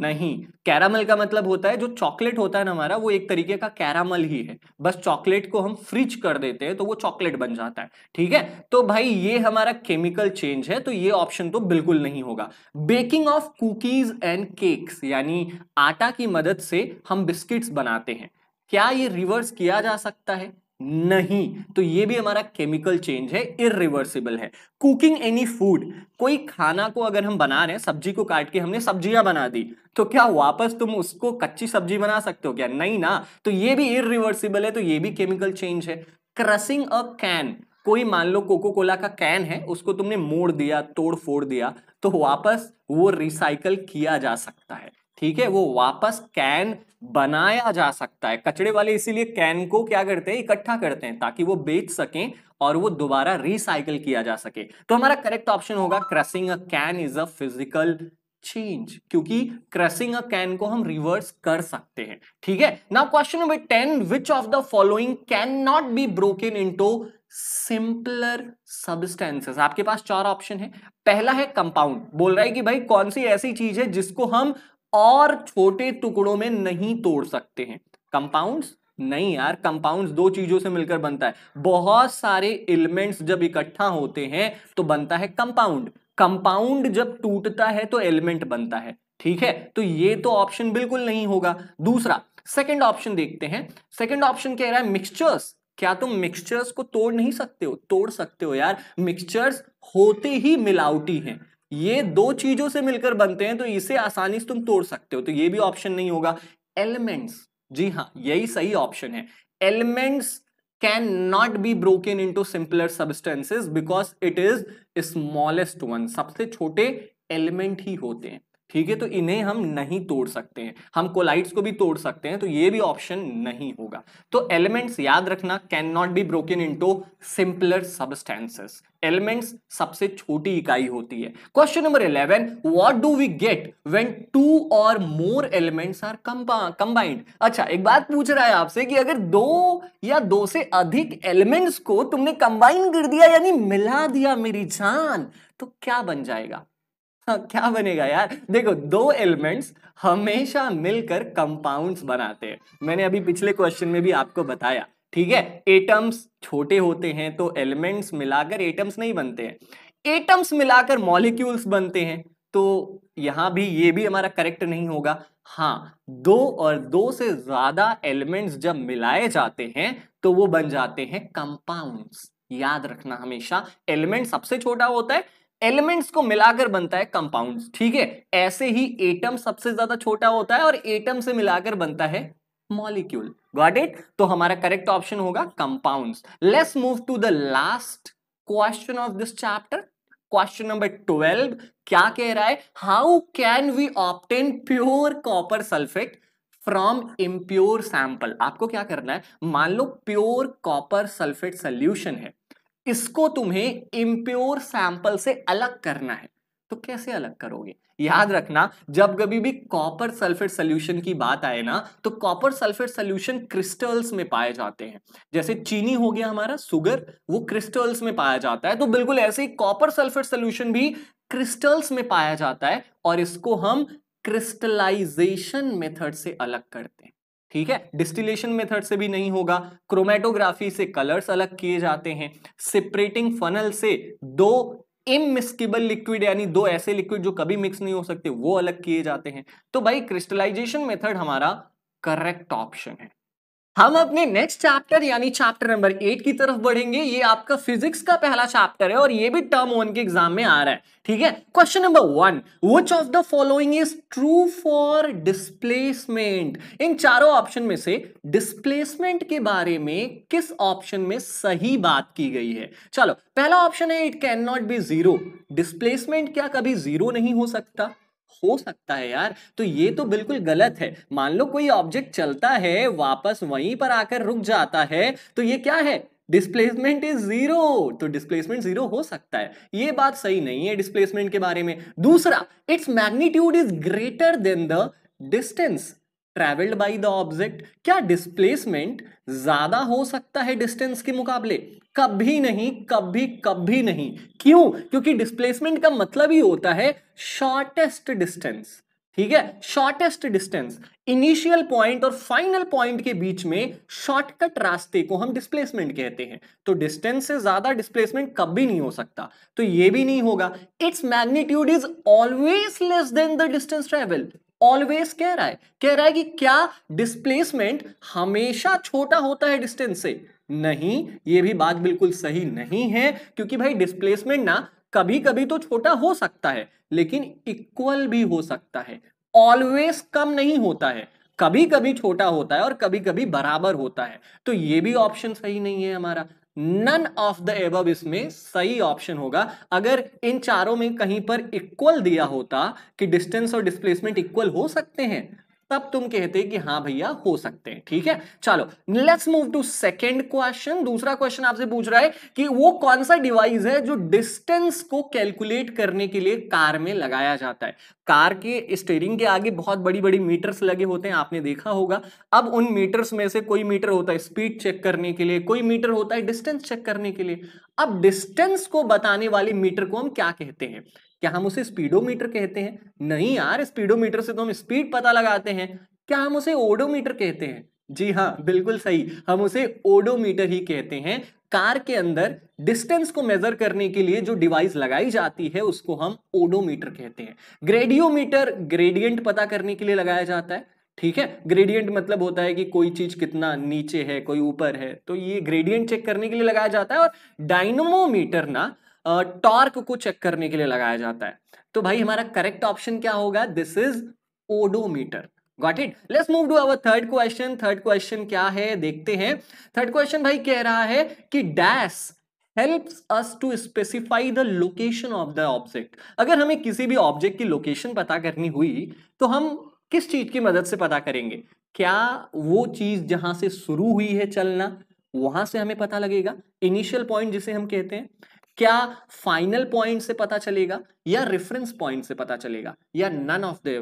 नहीं कैरामल का मतलब होता है जो चॉकलेट होता है ना हमारा वो एक तरीके का कैरामल ही है बस चॉकलेट को हम फ्रिज कर देते हैं तो वो चॉकलेट बन जाता है ठीक है तो भाई ये हमारा केमिकल चेंज है तो ये ऑप्शन तो बिल्कुल नहीं होगा baking of cookies and cakes यानी आटा की मदद से हम बिस्किट्स बनाते हैं क्या ये रिवर्स किया जा सकता है नहीं तो ये भी हमारा केमिकल चेंज है इरिवर्सिबल है कुकिंग एनी फूड कोई खाना को अगर हम बना रहे हैं सब्जी को काट के हमने सब्जियां बना दी तो क्या वापस तुम उसको कच्ची सब्जी बना सकते हो क्या नहीं ना तो ये भी इरिवर्सिबल है तो ये भी केमिकल चेंज है क्रसिंग अ कैन कोई मान लो कोको कोला का कैन है उसको तुमने मोड़ दिया तोड़ फोड़ दिया तो वापस वो रिसाइकल किया जा सकता है ठीक है वो वापस कैन बनाया जा सकता है कचड़े वाले इसीलिए कैन को क्या करते हैं इकट्ठा करते हैं ताकि वो बेच सकें और वो दोबारा रिसाइकल किया जा सके तो हमारा करेक्ट ऑप्शन होगा crushing a can is a physical change क्योंकि क्रसिंग अ कैन को हम रिवर्स कर सकते हैं ठीक है now question number ten which of the following can not be broken into simpler substances आपके पास चार ऑप्शन है पहला है कंपाउंड बोल रहा है कि भाई कौन सी ऐसी चीज है जिसको हम और छोटे टुकड़ों में नहीं तोड़ सकते हैं कंपाउंड्स नहीं यार कंपाउंड्स दो चीजों से मिलकर बनता है बहुत सारे एलिमेंट्स जब इकट्ठा होते हैं तो बनता है कंपाउंड कंपाउंड जब टूटता है तो एलिमेंट बनता है ठीक है तो ये तो ऑप्शन बिल्कुल नहीं होगा दूसरा सेकंड ऑप्शन देखते हैं सेकंड ऑप्शन कह रहा है मिक्सचर्स क्या तुम मिक्सचर्स को तोड़ नहीं सकते हो तोड़ सकते हो यार मिक्सचर्स होते ही मिलावटी हैं ये दो चीजों से मिलकर बनते हैं तो इसे आसानी से तुम तोड़ सकते हो तो ये भी ऑप्शन नहीं होगा एलिमेंट्स जी हाँ यही सही ऑप्शन है elements can not be broken into simpler substances because it is smallest one सबसे छोटे एलिमेंट ही होते हैं ठीक है तो इन्हें हम नहीं तोड़ सकते हैं हम कोलाइट्स को भी तोड़ सकते हैं तो ये भी ऑप्शन नहीं होगा तो एलिमेंट्स याद रखना can not be broken into simpler substances elements सबसे छोटी इकाई होती है question number eleven what do we get when two और मोर एलिमेंट्स आर कंबाइंड अच्छा एक बात पूछ रहा है आपसे कि अगर दो या दो से अधिक एलिमेंट्स को तुमने कंबाइन कर दिया यानी मिला दिया मेरी जान तो क्या बन जाएगा हाँ, क्या बनेगा यार देखो दो एलिमेंट्स हमेशा मिलकर कंपाउंड्स बनाते हैं मैंने अभी पिछले क्वेश्चन में भी आपको बताया ठीक है एटम्स छोटे होते हैं तो एलिमेंट्स मिलाकर एटम्स नहीं बनते हैं एटम्स मिलाकर मॉलिक्यूल्स बनते हैं तो यहां भी ये भी हमारा करेक्ट नहीं होगा हाँ दो और दो से ज्यादा एलिमेंट्स जब मिलाए जाते हैं तो वो बन जाते हैं कंपाउंड्स याद रखना हमेशा एलिमेंट सबसे छोटा होता है एलिमेंट्स को मिलाकर बनता है कंपाउंड्स ठीक है ऐसे ही एटम सबसे ज्यादा छोटा होता है और एटम से मिलाकर बनता है मॉलिक्यूल गॉट इट तो हमारा करेक्ट ऑप्शन होगा compounds let's move to the last question of this chapter question number twelve क्या कह रहा है how can we obtain pure copper sulphate from impure sample आपको क्या करना है मान लो प्योर कॉपर सल्फेट सोल्यूशन है इसको तुम्हें इम्प्योर सैंपल से अलग करना है तो कैसे अलग करोगे याद रखना जब कभी भी कॉपर सल्फेट सोल्यूशन की बात आए ना तो कॉपर सल्फेट सोल्यूशन क्रिस्टल्स में पाए जाते हैं जैसे चीनी हो गया हमारा सुगर वो क्रिस्टल्स में पाया जाता है तो बिल्कुल ऐसे ही कॉपर सल्फेट सोल्यूशन भी क्रिस्टल्स में पाया जाता है और इसको हम क्रिस्टलाइजेशन मेथड से अलग करते हैं ठीक है डिस्टिलेशन मेथड से भी नहीं होगा क्रोमेटोग्राफी से कलर्स अलग किए जाते हैं सेपरेटिंग फनल से दो इमिस्किबल लिक्विड यानी दो ऐसे लिक्विड जो कभी मिक्स नहीं हो सकते वो अलग किए जाते हैं तो भाई क्रिस्टलाइजेशन मेथड हमारा करेक्ट ऑप्शन है हम अपने नेक्स्ट चैप्टर यानी चैप्टर नंबर एट की तरफ बढ़ेंगे ये आपका फिजिक्स का पहला चैप्टर है और ये भी टर्म वन के एग्जाम में आ रहा है ठीक है question number one which of the following is true for displacement इन चारों ऑप्शन में से डिस्प्लेसमेंट के बारे में किस ऑप्शन में सही बात की गई है चलो पहला ऑप्शन है it can not be zero displacement क्या कभी जीरो नहीं हो सकता हो सकता है यार तो ये तो बिल्कुल गलत है मान लो कोई ऑब्जेक्ट चलता है वापस वहीं पर आकर रुक जाता है तो ये क्या है डिस्प्लेसमेंट इज जीरो तो डिस्प्लेसमेंट जीरो हो सकता है ये बात सही नहीं है डिस्प्लेसमेंट के बारे में दूसरा its magnitude is greater than the distance travelled by the object क्या डिस्प्लेसमेंट ज्यादा हो सकता है डिस्टेंस के मुकाबले कभी नहीं कभी कभी नहीं क्यों क्योंकि डिस्प्लेसमेंट का मतलब ही होता है शॉर्टेस्ट डिस्टेंस ठीक है शॉर्टेस्ट डिस्टेंस इनिशियल पॉइंट और फाइनल पॉइंट के बीच में शॉर्टकट रास्ते को हम डिस्प्लेसमेंट कहते हैं तो डिस्टेंस से ज्यादा डिस्प्लेसमेंट कभी नहीं हो सकता तो ये भी नहीं होगा its magnitude is always less than the distance travel always कह रहा है कह रहा है कि क्या डिस्प्लेसमेंट हमेशा छोटा होता है डिस्टेंस से नहीं ये भी बात बिल्कुल सही नहीं है क्योंकि भाई डिस्प्लेसमेंट ना कभी कभी तो छोटा हो सकता है लेकिन इक्वल भी हो सकता है ऑलवेज कम नहीं होता है कभी कभी छोटा होता है और कभी कभी बराबर होता है तो ये भी ऑप्शन सही नहीं है हमारा नन ऑफ द एब इसमें सही ऑप्शन होगा अगर इन चारों में कहीं पर इक्वल दिया होता कि डिस्टेंस और डिस्प्लेसमेंट इक्वल हो सकते हैं तब तुम कहते कि हाँ भैया हो सकते हैं ठीक है चलो let's move to second question दूसरा क्वेश्चन आपसे पूछ रहा है कि वो कौन सा डिवाइस है जो डिस्टेंस को कैलकुलेट करने के लिए कार में लगाया जाता है कार के स्टेयरिंग के आगे बहुत बड़ी बड़ी मीटर्स लगे होते हैं आपने देखा होगा अब उन मीटर्स में से कोई मीटर होता है स्पीड चेक करने के लिए कोई मीटर होता है डिस्टेंस चेक करने के लिए अब डिस्टेंस को बताने वाले मीटर को हम क्या कहते हैं क्या हम उसे स्पीडोमीटर कहते हैं नहीं यार स्पीडोमीटर से तो हम स्पीड पता लगाते हैं क्या हम उसे ओडोमीटर कहते हैं जी हाँ बिल्कुल सही हम उसे ओडोमीटर ही कहते हैं कार के अंदर डिस्टेंस को मेजर करने के लिए जो डिवाइस लगाई जाती है उसको हम ओडोमीटर कहते हैं ग्रेडियोमीटर ग्रेडियंट पता करने के लिए लगाया जाता है ठीक है ग्रेडियंट मतलब होता है कि कोई चीज कितना नीचे है कोई ऊपर है तो ये ग्रेडियंट चेक करने के लिए लगाया जाता है और डायनोमोमीटर ना टॉर्क को चेक करने के लिए लगाया जाता है तो भाई हम्म। हमारा करेक्ट ऑप्शन क्या होगा this is odometer got it let's move to our third question third question क्या है देखते हैं थर्ड क्वेश्चन भाई कह रहा है कि dash helps us to specify the location of the object. अगर हमें किसी भी ऑब्जेक्ट की लोकेशन पता करनी हुई तो हम किस चीज की मदद से पता करेंगे क्या वो चीज जहां से शुरू हुई है चलना वहां से हमें पता लगेगा इनिशियल पॉइंट जिसे हम कहते हैं क्या फाइनल पॉइंट से पता चलेगा या रेफरेंस पॉइंट से पता चलेगा या नन ऑफ द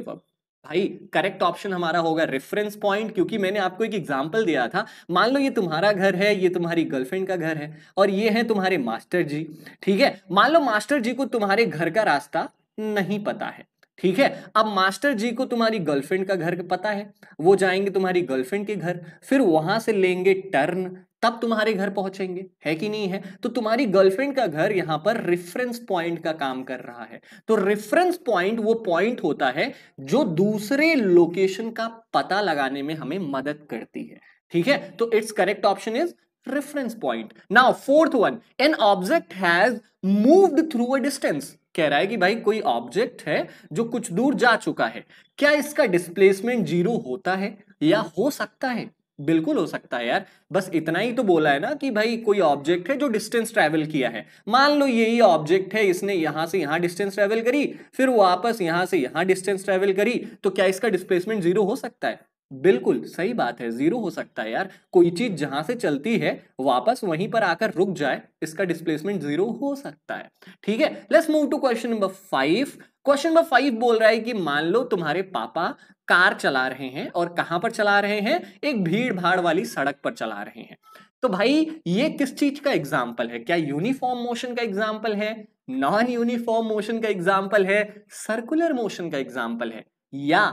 भाई करेक्ट ऑप्शन हमारा होगा रेफरेंस पॉइंट क्योंकि मैंने आपको एक एग्जांपल दिया था मान लो ये तुम्हारा घर है ये तुम्हारी गर्लफ्रेंड का घर है और ये है तुम्हारे मास्टर जी ठीक है मान लो मास्टर जी को तुम्हारे घर का रास्ता नहीं पता है ठीक है अब मास्टर जी को तुम्हारी गर्लफ्रेंड का घर पता है वो जाएंगे तुम्हारी गर्लफ्रेंड के घर फिर वहां से लेंगे टर्न तब तुम्हारे घर पहुंचेंगे है कि नहीं है तो तुम्हारी गर्लफ्रेंड का घर यहाँ पर रेफरेंस पॉइंट का काम कर रहा है तो रेफरेंस पॉइंट वो पॉइंट होता है जो दूसरे लोकेशन का पता लगाने में हमें मदद करती है ठीक है तो its correct option is reference point now fourth one an object has moved through a distance कह रहा है कि भाई कोई ऑब्जेक्ट है जो कुछ दूर जा चुका है क्या इसका डिस्प्लेसमेंट जीरो होता है या हो सकता है बिल्कुल हो सकता है यार बस इतना ही तो बोला है ना कि भाई कोई ऑब्जेक्ट है जो डिस्टेंस ट्रैवल किया है मान लो यही ऑब्जेक्ट है इसने यहां से यहां डिस्टेंस ट्रैवल करी फिर वापस यहां से यहां डिस्टेंस ट्रैवल करी तो क्या इसका डिस्प्लेसमेंट जीरो हो सकता है बिल्कुल सही बात है जीरो हो सकता है यार कोई चीज जहां से चलती है वापस वहीं पर आकर रुक जाए इसका डिस्प्लेसमेंट जीरो हो सकता है ठीक है let's move to question number five question number five बोल रहा है कि मान लो तुम्हारे पापा कार चला रहे हैं और कहां पर चला रहे हैं एक भीड़ भाड़ वाली सड़क पर चला रहे हैं तो भाई ये किस चीज का एग्जाम्पल है क्या यूनिफॉर्म मोशन का एग्जाम्पल है नॉन यूनिफॉर्म मोशन का एग्जाम्पल है सर्कुलर मोशन का एग्जाम्पल है या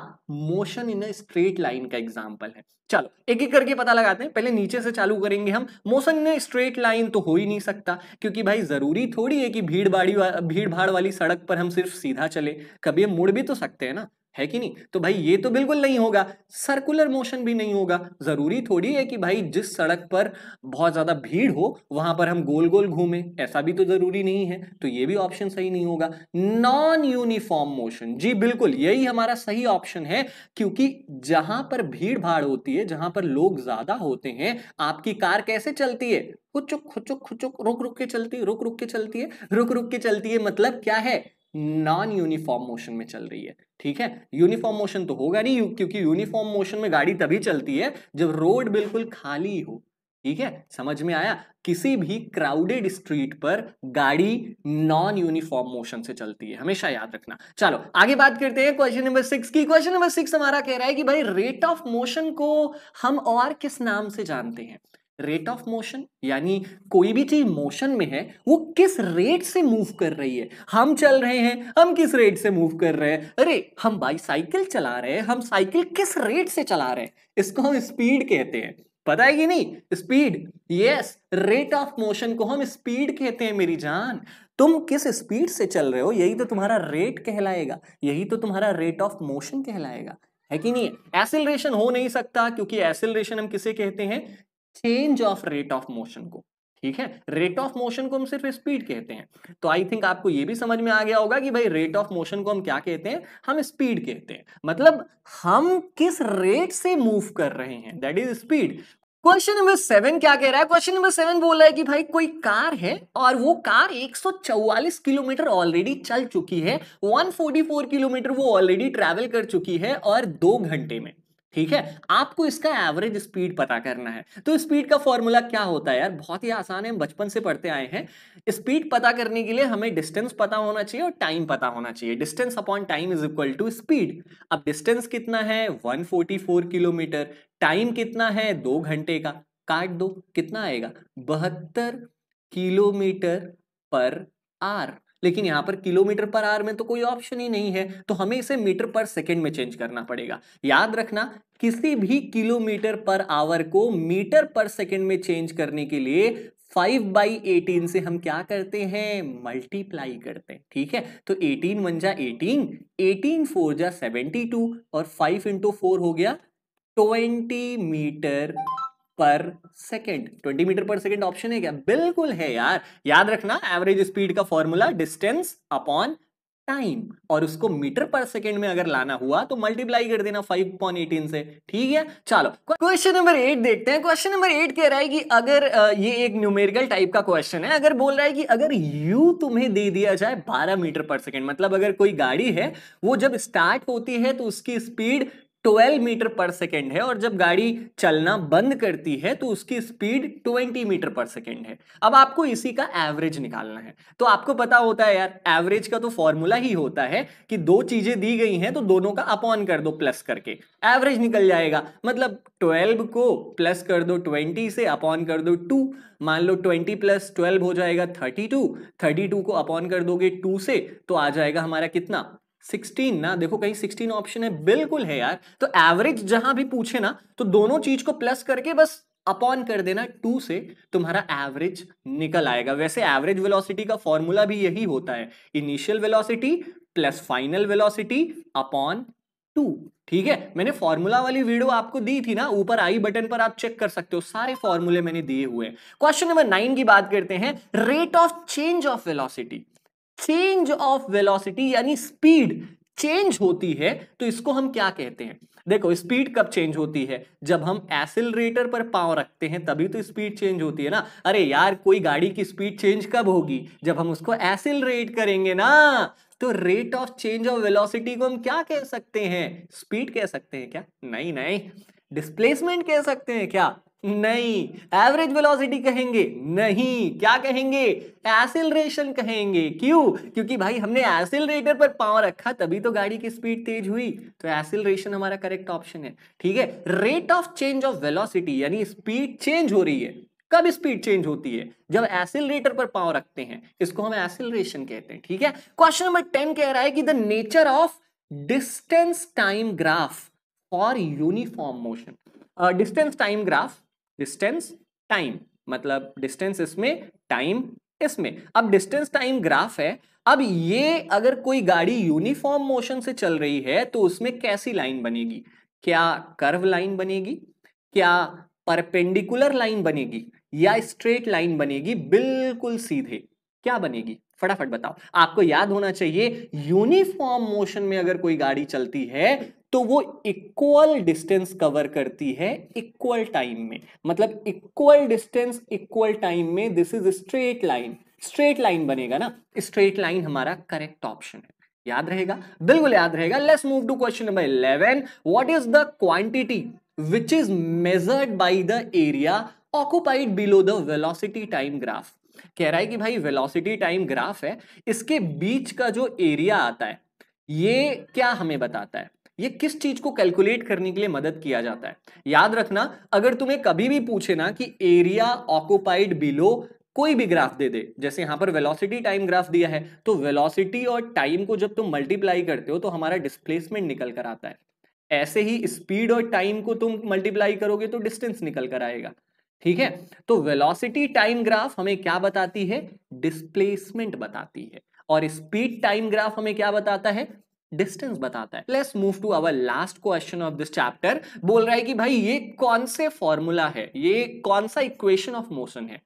मोशन इन स्ट्रेट लाइन का एग्जाम्पल है चलो एक एक करके पता लगाते हैं पहले नीचे से चालू करेंगे हम मोशन इन स्ट्रेट लाइन तो हो ही नहीं सकता क्योंकि भाई जरूरी थोड़ी है कि भीड़ भाड़ी भीड़ भाड़ वाली सड़क पर हम सिर्फ सीधा चले कभी हम मुड़ भी तो सकते हैं ना है कि नहीं तो भाई ये तो बिल्कुल नहीं होगा सर्कुलर मोशन भी नहीं होगा जरूरी थोड़ी है कि भाई जिस सड़क पर बहुत ज्यादा भीड़ हो वहां पर हम गोल गोल घूमें ऐसा भी तो जरूरी नहीं है तो ये भी ऑप्शन सही नहीं होगा नॉन यूनिफॉर्म मोशन जी बिल्कुल यही हमारा सही ऑप्शन है क्योंकि जहां पर भीड़ भाड़ होती है जहां पर लोग ज्यादा होते हैं आपकी कार कैसे चलती है खुचुक खुचुक खुचुक रुक रुक के चलती रुक रुक के चलती है रुक रुक के चलती है मतलब क्या है नॉन यूनिफॉर्म मोशन में चल रही है ठीक है यूनिफॉर्म मोशन तो होगा नहीं क्योंकि यूनिफॉर्म मोशन में गाड़ी तभी चलती है जब रोड बिल्कुल खाली हो ठीक है समझ में आया किसी भी क्राउडेड स्ट्रीट पर गाड़ी नॉन यूनिफॉर्म मोशन से चलती है हमेशा याद रखना चलो आगे बात करते हैं क्वेश्चन नंबर सिक्स की क्वेश्चन नंबर सिक्स हमारा कह रहा है कि भाई रेट ऑफ मोशन को हम और किस नाम से जानते हैं रेट ऑफ मोशन यानी कोई भी चीज मोशन में है वो किस रेट से मूव कर रही है हम चल रहे हैं हम किस रेट से मूव कर रहे हैं अरे हम बाई साइकिल चला रहे हैं हम साइकिल किस रेट से चला रहे हैं इसको हम स्पीड कहते हैं पता है कि नहीं speed is rate of motion को हम स्पीड कहते हैं मेरी जान तुम किस स्पीड से चल रहे हो यही तो तुम्हारा रेट कहलाएगा यही तो तुम्हारा रेट ऑफ मोशन कहलाएगा है कि नहीं एसिलेशन हो नहीं सकता क्योंकि एसिलेशन हम किसे कहते हैं change of rate of motion को ठीक है रेट ऑफ मोशन को हम सिर्फ स्पीड कहते हैं तो आई थिंक आपको यह भी समझ में आ गया होगा कि भाई रेट ऑफ मोशन को हम क्या कहते हैं हम स्पीड कहते हैं मतलब हम किस रेट से मूव कर रहे हैं that is speed question number seven क्या कह रहा है क्वेश्चन नंबर सेवन बोल रहा है कि भाई कोई कार है और वो कार 144 किलोमीटर ऑलरेडी चल चुकी है 144 किलोमीटर वो ऑलरेडी ट्रेवल कर चुकी है और दो घंटे में ठीक है आपको इसका एवरेज स्पीड पता करना है तो स्पीड का फॉर्मूला क्या होता है यार बहुत ही आसान है हम बचपन से पढ़ते आए हैं स्पीड पता करने के लिए हमें डिस्टेंस पता होना चाहिए और टाइम पता होना चाहिए distance upon time is equal to speed अब डिस्टेंस कितना है 144 किलोमीटर टाइम कितना है दो घंटे का काट दो कितना आएगा बहत्तर किलोमीटर पर आर लेकिन यहाँ पर किलोमीटर पर आवर में तो कोई ऑप्शन ही नहीं है तो हमें इसे मीटर पर सेकेंड में चेंज करना पड़ेगा याद रखना किसी भी किलोमीटर पर आवर को मीटर पर सेकेंड में चेंज करने के लिए फाइव बाई एटीन से हम क्या करते हैं मल्टीप्लाई करते हैं ठीक है तो एटीन वन जा एटीन एटीन फोर जा सेवेंटी टू और फाइव इंटू फोर हो गया ट्वेंटी मीटर पर सेकेंड 20 मीटर पर सेकेंड ऑप्शन है क्या बिल्कुल है यार याद रखना एवरेज स्पीड का फॉर्मूला डिस्टेंस अपॉन टाइम और उसको मीटर पर सेकेंड में अगर लाना हुआ तो मल्टीप्लाई कर देना 5.18 से ठीक है चलो क्वेश्चन नंबर एट देखते हैं क्वेश्चन नंबर एट कह रहा है कि अगर ये एक न्यूमेरिकल टाइप का क्वेश्चन है अगर बोल रहा है कि अगर यू तुम्हें दे दिया जाए 12 मीटर पर सेकेंड मतलब अगर कोई गाड़ी है वो जब स्टार्ट होती है तो उसकी स्पीड 12 मीटर पर सेकेंड है और जब गाड़ी चलना बंद करती है तो उसकी स्पीड 20 मीटर पर सेकेंड है अब आपको इसी का एवरेज निकालना है तो आपको पता होता है यार एवरेज का तो फॉर्मूला ही होता है कि दो चीजें दी गई हैं तो दोनों का अपॉन कर दो प्लस करके एवरेज निकल जाएगा मतलब 12 को प्लस कर दो 20 से अपॉन कर दो 2 मान लो 20 प्लस 12 हो जाएगा 32 32 को अपॉन कर दोगे 2 से तो आ जाएगा हमारा कितना सिक्सटीन ना देखो कहीं सिक्सटीन ऑप्शन है बिल्कुल है यार तो एवरेज जहां भी पूछे ना तो दोनों चीज को प्लस करके बस अपॉन कर देना टू से तुम्हारा एवरेज निकल आएगा वैसे एवरेज वेलोसिटी का फॉर्मूला भी यही होता है initial velocity plus final velocity upon two ठीक है मैंने फॉर्मूला वाली वीडियो आपको दी थी ना ऊपर आई बटन पर आप चेक कर सकते हो सारे फॉर्मूले मैंने दिए हुए हैं क्वेश्चन नंबर नाइन की बात करते हैं rate of change of velocity change of velocity यानी स्पीड चेंज होती है तो इसको हम क्या कहते हैं देखो स्पीड कब चेंज होती है जब हम एसिलरेटर पर पांव रखते हैं तभी तो स्पीड चेंज होती है ना अरे यार कोई गाड़ी की स्पीड चेंज कब होगी जब हम उसको एसिलरेट करेंगे ना तो rate of change of velocity को हम क्या कह सकते हैं स्पीड कह सकते हैं क्या नहीं नहीं डिस्प्लेसमेंट कह सकते हैं क्या नहीं एवरेज वेलोसिटी कहेंगे नहीं क्या कहेंगे एसिलेशन कहेंगे क्यों क्योंकि भाई हमने एसिलेटर पर पावर रखा तभी तो गाड़ी की स्पीड तेज हुई तो एसिलेशन हमारा करेक्ट ऑप्शन है ठीक है rate of change of velocity यानी स्पीड चेंज हो रही है कब स्पीड चेंज होती है जब एसिलेटर पर पावर रखते हैं इसको हम एसिलेशन कहते हैं ठीक है क्वेश्चन नंबर टेन कह रहा है कि the nature of distance time graph for uniform motion distance time graph distance time मतलब डिस्टेंस इसमें टाइम इसमें अब डिस्टेंस टाइम ग्राफ है अब ये अगर कोई गाड़ी यूनिफॉर्म मोशन से चल रही है तो उसमें कैसी लाइन बनेगी क्या कर्व लाइन बनेगी क्या परपेंडिकुलर लाइन बनेगी या स्ट्रेट लाइन बनेगी बिल्कुल सीधे क्या बनेगी फटाफट बताओ आपको याद होना चाहिए यूनिफॉर्म मोशन में अगर कोई गाड़ी चलती है तो वो इक्वल डिस्टेंस कवर करती है इक्वल टाइम में मतलब इक्वल डिस्टेंस इक्वल टाइम में this is straight line straight line बनेगा ना स्ट्रेट लाइन हमारा करेक्ट ऑप्शन है याद रहेगा बिल्कुल याद रहेगा let's move to question number eleven what is the quantity which is measured by the area occupied below the velocity time graph कह रहा है कि भाई वेलोसिटी टाइम ग्राफ है इसके बीच का जो एरिया आता है ये क्या हमें बताता है ये किस चीज को कैलकुलेट करने के लिए मदद किया जाता है याद रखना अगर तुम्हें कभी भी पूछे ना कि एरिया ऑक्युपाइड बिलो कोई भी ग्राफ दे दे जैसे यहाँ पर वेलोसिटी टाइम ग्राफ दिया है तो वेलोसिटी और टाइम को जब तुम मल्टीप्लाई करते हो तो हमारा डिस्प्लेसमेंट निकल कर आता है ऐसे ही स्पीड और टाइम को तुम मल्टीप्लाई करोगे तो डिस्टेंस निकल कर आएगा ठीक है हम्म। तो वेलोसिटी टाइम ग्राफ हमें क्या बताती है डिस्प्लेसमेंट बताती है और स्पीड टाइम ग्राफ हमें क्या बताता है डिस्टेंस बताता है let's move to our last question of this chapter बोल रहा है कि भाई ये कौन से फॉर्मूला है ये कौन सा इक्वेशन ऑफ मोशन है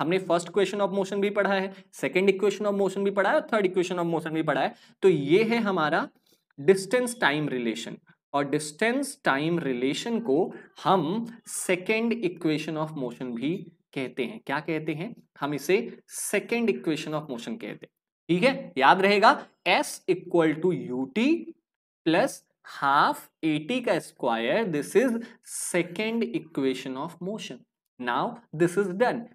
हमने फर्स्ट इक्वेशन ऑफ मोशन भी पढ़ा है सेकेंड इक्वेशन ऑफ मोशन भी पढ़ा है और थर्ड इक्वेशन ऑफ मोशन भी पढ़ा है तो ये है हमारा डिस्टेंस टाइम रिलेशन और डिस्टेंस टाइम रिलेशन को हम सेकेंड इक्वेशन ऑफ मोशन भी कहते हैं क्या कहते हैं हम इसे सेकेंड इक्वेशन ऑफ मोशन कहते हैं ठीक है याद रहेगा s equal to u t plus half a t का square this is second equation of motion now this is done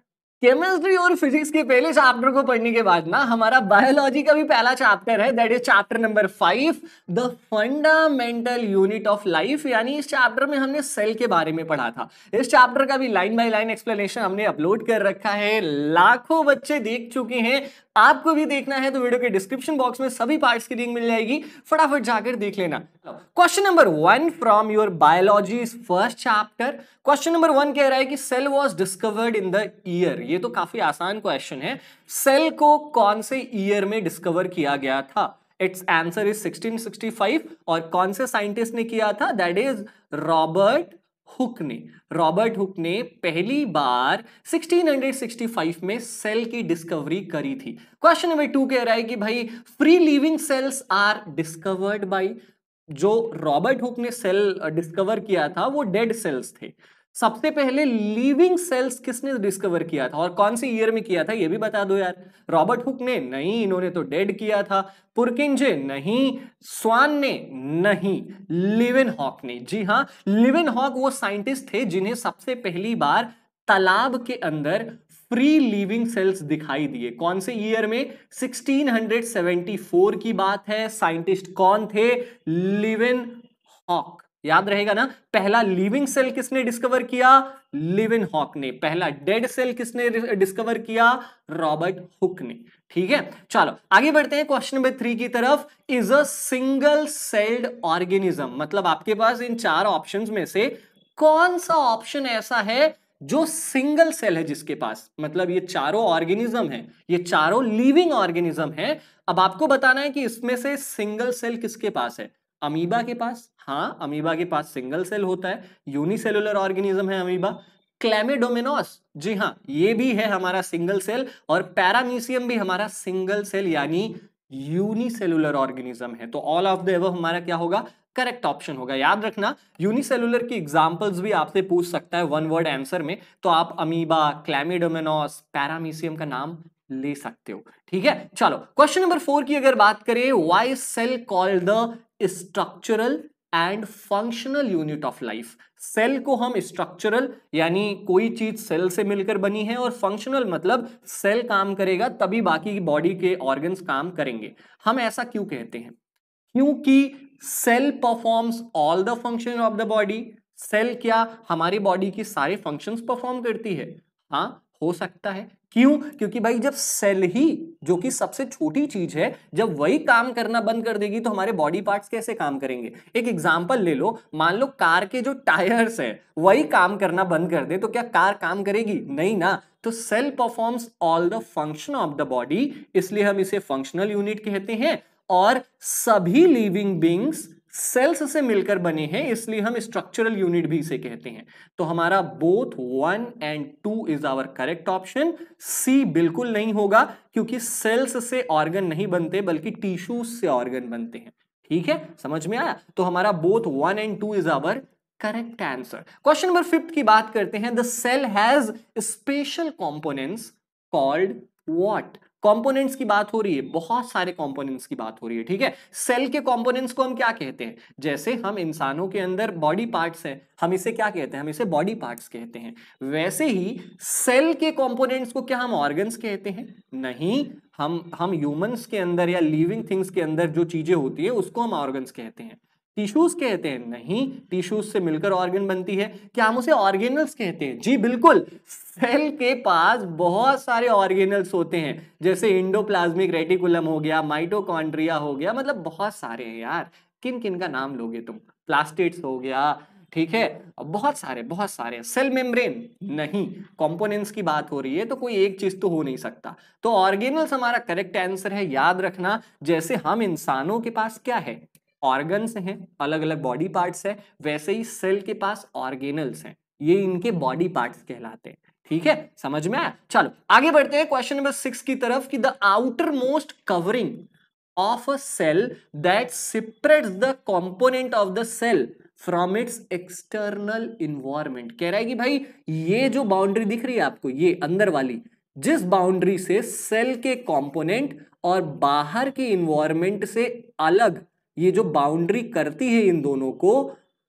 chemistry और फिजिक्स के पहले चैप्टर को पढ़ने के बाद ना हमारा बायोलॉजी का भी पहला चैप्टर है that is chapter number five the fundamental unit of life यानी इस चैप्टर में हमने सेल के बारे में पढ़ा था इस चैप्टर का भी लाइन बाय लाइन एक्सप्लेनेशन हमने अपलोड कर रखा है लाखों बच्चे देख चुके हैं आपको भी देखना है तो वीडियो के डिस्क्रिप्शन बॉक्स में सभी पार्ट्स की लिंक मिल जाएगी फटाफट जाकर देख लेना question number one from your biology first chapter question number one कह रहा है कि cell was discovered in the year ये तो काफी आसान क्वेश्चन है सेल को कौन से ईयर में डिस्कवर किया गया था इट्स आंसर इज 1665 और कौन से साइंटिस्ट ने किया था दैट इज रॉबर्ट हुक ने रॉबर्ट हुक ने पहली बार 1665 में सेल की डिस्कवरी करी थी क्वेश्चन नंबर टू कह रहा है कि भाई free living cells are discovered by जो रॉबर्ट हुक ने सेल डिस्कवर किया था वो डेड सेल्स थे सबसे पहले लिविंग सेल्स किसने डिस्कवर किया था और कौन से ईयर में किया था ये भी बता दो यार रॉबर्ट हुक ने नहीं इन्होंने तो डेड किया था पुरकिंजे नहीं स्वान ने नहीं लिविन हॉक ने जी हाँ लिविन हॉक वो साइंटिस्ट थे जिन्हें सबसे पहली बार तालाब के अंदर फ्री लिविंग सेल्स दिखाई दिए कौन से ईयर में 1674 की बात है साइंटिस्ट कौन थे लिविन हॉक याद रहेगा ना पहला लिविंग सेल किसने डिस्कवर किया लिविन हॉक ने पहला डेड सेल किसने डिस्कवर किया रॉबर्ट हुक ने ठीक है चलो आगे बढ़ते हैं क्वेश्चन नंबर थ्री की तरफ is a single celled organism मतलब आपके पास इन चार ऑप्शंस में से कौन सा ऑप्शन ऐसा है जो सिंगल सेल है जिसके पास मतलब ये चारों ऑर्गेनिज्म है ये चारों लिविंग ऑर्गेनिज्म है अब आपको बताना है कि इसमें से सिंगल सेल किसके पास है अमीबा के पास हाँ अमीबा के पास सिंगल सेल होता है यूनिसेलुलर ऑर्गेनिज्म है अमीबा क्लेमेडोमिनोस जी हाँ ये भी है हमारा सिंगल सेल और पैरामीसियम भी हमारा सिंगल सेल यानी यूनिसेलुलर ऑर्गेनिज्म है तो ऑल ऑफ द एव हमारा क्या होगा करेक्ट ऑप्शन होगा याद रखना यूनिसेलुलर की एग्जांपल्स भी आपसे पूछ सकता है वन वर्ड आंसर में तो आप अमीबा क्लैमिडोमेनोस पैरामीसियम का नाम ले सकते हो ठीक है चलो क्वेश्चन नंबर फोर की अगर बात करें why cell called the structural and functional unit of life cell को हम स्ट्रक्चरल यानी कोई चीज सेल से मिलकर बनी है और फंक्शनल मतलब सेल काम करेगा तभी बाकी बॉडी के ऑर्गन्स काम करेंगे हम ऐसा क्यों कहते हैं क्योंकि cell performs all the function of the body cell क्या हमारी बॉडी की सारे फंक्शंस परफॉर्म करती है हाँ हो सकता है क्यों क्योंकि भाई जब सेल ही जो कि सबसे छोटी चीज है जब वही काम करना बंद कर देगी तो हमारे बॉडी पार्ट्स कैसे काम करेंगे एक एग्जाम्पल ले लो मान लो कार के जो टायर्स हैं वही काम करना बंद कर दे तो क्या कार काम करेगी नहीं ना तो cell performs all the function of the body इसलिए हम इसे फंक्शनल यूनिट कहते हैं और सभी लिविंग बींग्स सेल्स से मिलकर बने हैं इसलिए हम स्ट्रक्चरल यूनिट भी इसे कहते हैं तो हमारा both one and two is our correct option C बिल्कुल नहीं होगा क्योंकि सेल्स से ऑर्गन नहीं बनते बल्कि टिश्यूज से ऑर्गन बनते हैं ठीक है समझ में आया तो हमारा both one and two is our correct answer question number fifth की बात करते हैं the cell has special components called what components की बात हो रही है बहुत सारे कंपोनेंट्स की बात हो रही है ठीक है सेल के कंपोनेंट्स को हम क्या कहते हैं जैसे हम इंसानों के अंदर बॉडी पार्ट्स हैं हम इसे क्या कहते हैं हम इसे बॉडी पार्ट्स कहते हैं वैसे ही सेल के कंपोनेंट्स को क्या हम ऑर्गन्स कहते हैं नहीं हम हम ह्यूमंस के अंदर या लिविंग थिंग्स के अंदर जो चीजें होती है उसको हम ऑर्गन्स कहते हैं टिश्यूज कहते हैं नहीं टिश्यूज से मिलकर ऑर्गेन बनती है क्या हम उसे ऑर्गेनल्स कहते हैं जी बिल्कुल सेल के पास बहुत सारे ऑर्गेनल्स होते हैं जैसे इंडोप्लाज्मिक रेटिकुलम हो गया माइटोकॉन्ड्रिया हो गया मतलब बहुत सारे हैं यार किन किन का नाम लोगे तुम प्लास्टिक्स हो गया ठीक है बहुत सारे बहुत सारे सेल मेम्ब्रेन नहीं कंपोनेंट्स की बात हो रही है तो कोई एक चीज तो हो नहीं सकता तो ऑर्गेनल्स हमारा करेक्ट आंसर है याद रखना जैसे हम इंसानों के पास क्या है ऑर्गन्स हैं अलग अलग बॉडी पार्ट्स है वैसे ही सेल के पास ऑर्गेनल्स हैं ये इनके बॉडी पार्ट्स कहलाते हैं ठीक है समझ में आया चलो आगे बढ़ते हैं क्वेश्चन नंबर सिक्स की तरफ कि the outer most covering of a cell that separates the component of the cell from its external environment कह रहा है कि भाई ये जो बाउंड्री दिख रही है आपको ये अंदर वाली जिस बाउंड्री से सेल के कॉम्पोनेंट और बाहर के इन्वायरमेंट से अलग ये जो बाउंड्री करती है इन दोनों को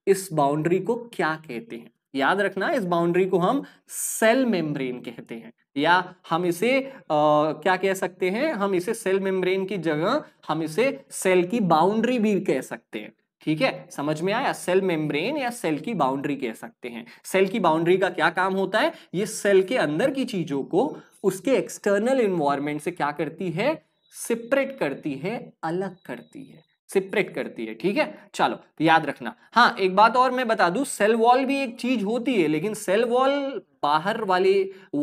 इस बाउंड्री को क्या कहते हैं याद रखना इस बाउंड्री को हम सेल मेम्ब्रेन कहते हैं या हम इसे आ, क्या कह सकते हैं हम इसे सेल मेम्ब्रेन की जगह हम इसे सेल की बाउंड्री भी कह सकते हैं ठीक है समझ में आया सेल मेम्ब्रेन या सेल की बाउंड्री कह सकते हैं सेल की बाउंड्री का क्या काम होता है ये सेल के अंदर की चीजों को उसके एक्सटर्नल इन्वायरमेंट से क्या करती है सेपरेट करती है अलग करती है सिपरेट करती है ठीक है चलो याद रखना हाँ एक बात और मैं बता दू सेल वॉल भी एक चीज होती है लेकिन सेल वॉल बाहर वाले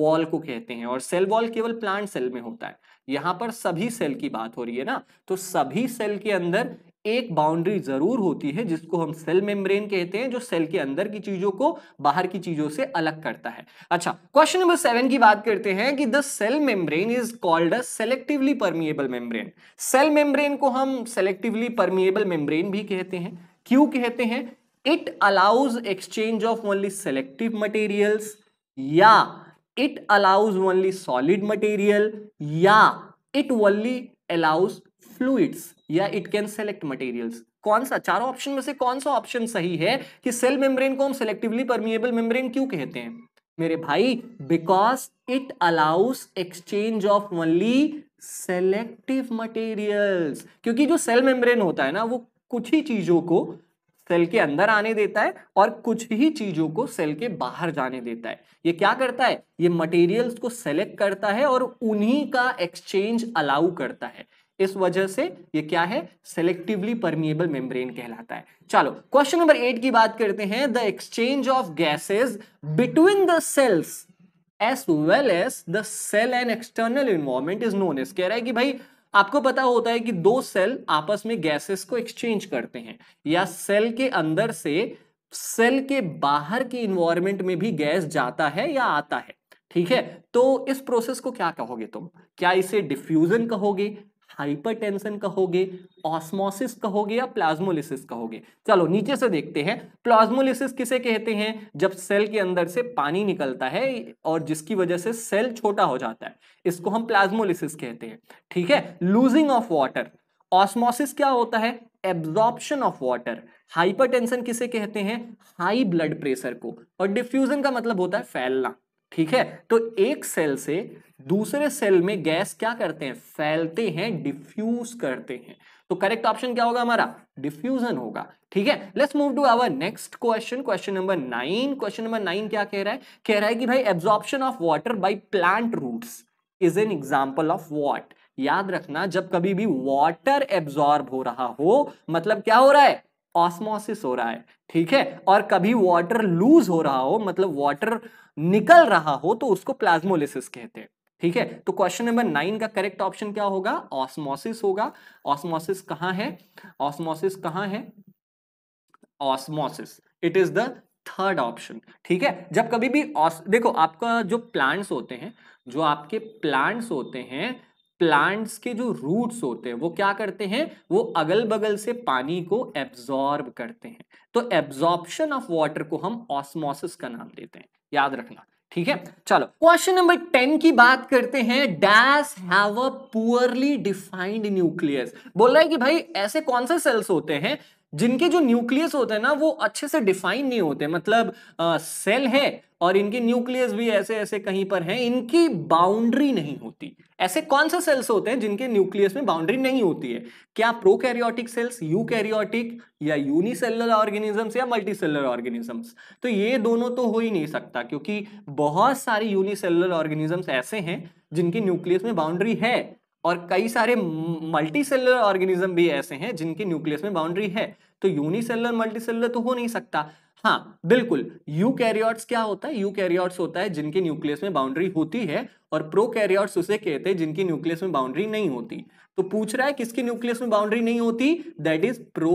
वॉल को कहते हैं और सेल वॉल केवल प्लांट सेल में होता है यहां पर सभी सेल की बात हो रही है ना तो सभी सेल के अंदर एक बाउंड्री जरूर होती है जिसको हम सेल मेम्ब्रेन कहते हैं जो सेल के अंदर की चीजों को बाहर की चीजों से अलग करता है अच्छा क्वेश्चन नंबर सेवन की बात करते हैं कि the cell membrane is called a selectively permeable membrane cell membrane को हम सेलेक्टिवली परमिएबल मेम्ब्रेन भी कहते हैं क्यों कहते हैं it allows exchange of only selective materials या it allows only solid material या इट ओनली अलाउज फ्लूइड्स या इट कैन सेलेक्ट मटेरियल्स कौन सा चारों ऑप्शन में से कौन सा ऑप्शन सही है कि सेल मेम्ब्रेन को हम सेलेक्टिवली परमिएबल मेम्ब्रेन क्यों कहते हैं मेरे भाई because it allows exchange of only selective materials क्योंकि जो सेल मेम्ब्रेन होता है ना वो कुछ ही चीजों को सेल के अंदर आने देता है और कुछ ही चीजों को सेल के बाहर जाने देता है ये क्या करता है ये मटेरियल्स को सेलेक्ट करता है और उन्हीं का एक्सचेंज अलाउ करता है इस वजह से ये क्या है सेलेक्टिवली परमिएबल मेम्ब्रेन कहलाता है चलो क्वेश्चन नंबर एट की बात करते हैं the exchange of gases between the cells as well as the cell and external environment is known as कह रहा है कि भाई आपको पता होता है कि दो सेल आपस में गैसेस को एक्सचेंज करते हैं या सेल के अंदर से सेल के बाहर के इन्वायरमेंट में भी गैस जाता है या आता है ठीक है तो इस प्रोसेस को क्या कहोगे तुम क्या इसे डिफ्यूजन कहोगे हाइपरटेंशन कहोगे ऑस्मोसिस कहोगे या प्लाज्मोलिसिस कहोगे चलो नीचे से देखते हैं प्लाज्मोलिसिस किसे कहते हैं जब सेल के अंदर से पानी निकलता है और जिसकी वजह से सेल छोटा हो जाता है इसको हम प्लाज्मोलिसिस कहते हैं ठीक है लूजिंग ऑफ वाटर ऑस्मोसिस क्या होता है एब्जॉर्प्शन ऑफ वाटर हाइपरटेंशन किसे कहते हैं हाई ब्लड प्रेशर को और डिफ्यूजन का मतलब होता है फैलना ठीक है तो एक सेल से दूसरे सेल में गैस क्या करते हैं फैलते हैं डिफ्यूज करते हैं तो करेक्ट ऑप्शन क्या होगा हमारा डिफ्यूजन होगा ठीक है let's move to our next question question number nine question number nine क्या कह रहा है कह रहा है कि भाई absorption of water by plant roots is an example of what याद रखना जब कभी भी वाटर एब्जॉर्ब हो रहा हो मतलब क्या हो रहा है ऑस्मोसिस हो रहा है ठीक है और कभी वाटर लूज हो रहा हो मतलब वाटर निकल रहा हो तो उसको प्लाज्मोलिसिस कहते हैं ठीक है तो क्वेश्चन नंबर नाइन का करेक्ट ऑप्शन क्या होगा ऑस्मोसिस होगा ऑस्मोसिस कहां है ऑस्मोसिस कहां है osmosis it is the third option ठीक है जब कभी भी ऑस देखो आपका जो प्लांट्स होते हैं जो आपके प्लांट्स होते हैं प्लांट्स के जो रूट्स होते हैं वो क्या करते हैं वो अगल बगल से पानी को एब्जॉर्ब करते हैं तो एब्जॉर्बशन ऑफ वाटर को हम ऑस्मोसिस का नाम देते हैं याद रखना ठीक है हम्म। चलो क्वेश्चन नंबर टेन की बात करते हैं dash have a poorly defined nucleus बोल रहा है कि भाई ऐसे कौन से सेल्स होते हैं जिनके जो न्यूक्लियस होते हैं ना वो अच्छे से डिफाइन नहीं होते मतलब आ, सेल है और इनके न्यूक्लियस भी ऐसे ऐसे कहीं पर हैं इनकी बाउंड्री नहीं होती ऐसे कौन से सेल्स होते हैं जिनके न्यूक्लियस में बाउंड्री नहीं होती है क्या प्रोकैरियोटिक सेल्स यूकैरियोटिक या यूनिसेलर ऑर्गेनिजम्स या सेलर ऑर्गेनिजम्स तो ये दोनों तो हो ही नहीं सकता क्योंकि बहुत सारे यूनिसेलर ऑर्गेनिजम्स ऐसे हैं जिनके न्यूक्लियस में बाउंड्री है और कई सारे मल्टी सेलर ऑर्गेनिज्म भी ऐसे हैं जिनके न्यूक्लियस में बाउंड्री है तो यूनिसेलर मल्टी सेलर तो हो नहीं सकता हाँ बिल्कुल यू कैरियॉर्ट्स क्या होता है यू कैरियॉर्ट्स होता है जिनके न्यूक्लियस में बाउंड्री होती है और प्रो कैरियॉर्ट्स उसे कहते हैं जिनकी न्यूक्लियस में बाउंड्री नहीं होती तो पूछ रहा है किसके न्यूक्लियस में बाउंड्री नहीं होती दैट इज प्रो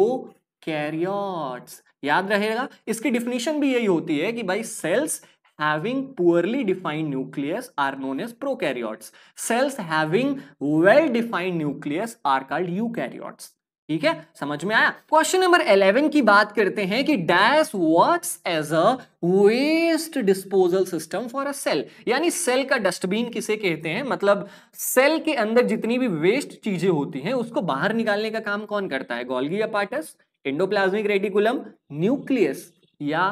कैरियॉर्ट्स याद रहेगा इसकी डिफिनेशन भी यही होती है कि भाई cells having poorly defined nucleus are known as prokaryotes. Cells having well defined nucleus are called eukaryotes. ठीक है समझ में आया क्वेश्चन नंबर 11 की बात करते हैं कि dash works as a waste disposal system for a cell यानी सेल का डस्टबिन किसे कहते हैं मतलब सेल के अंदर जितनी भी वेस्ट चीजें होती हैं उसको बाहर निकालने का काम कौन करता है Golgi apparatus endoplasmic reticulum nucleus या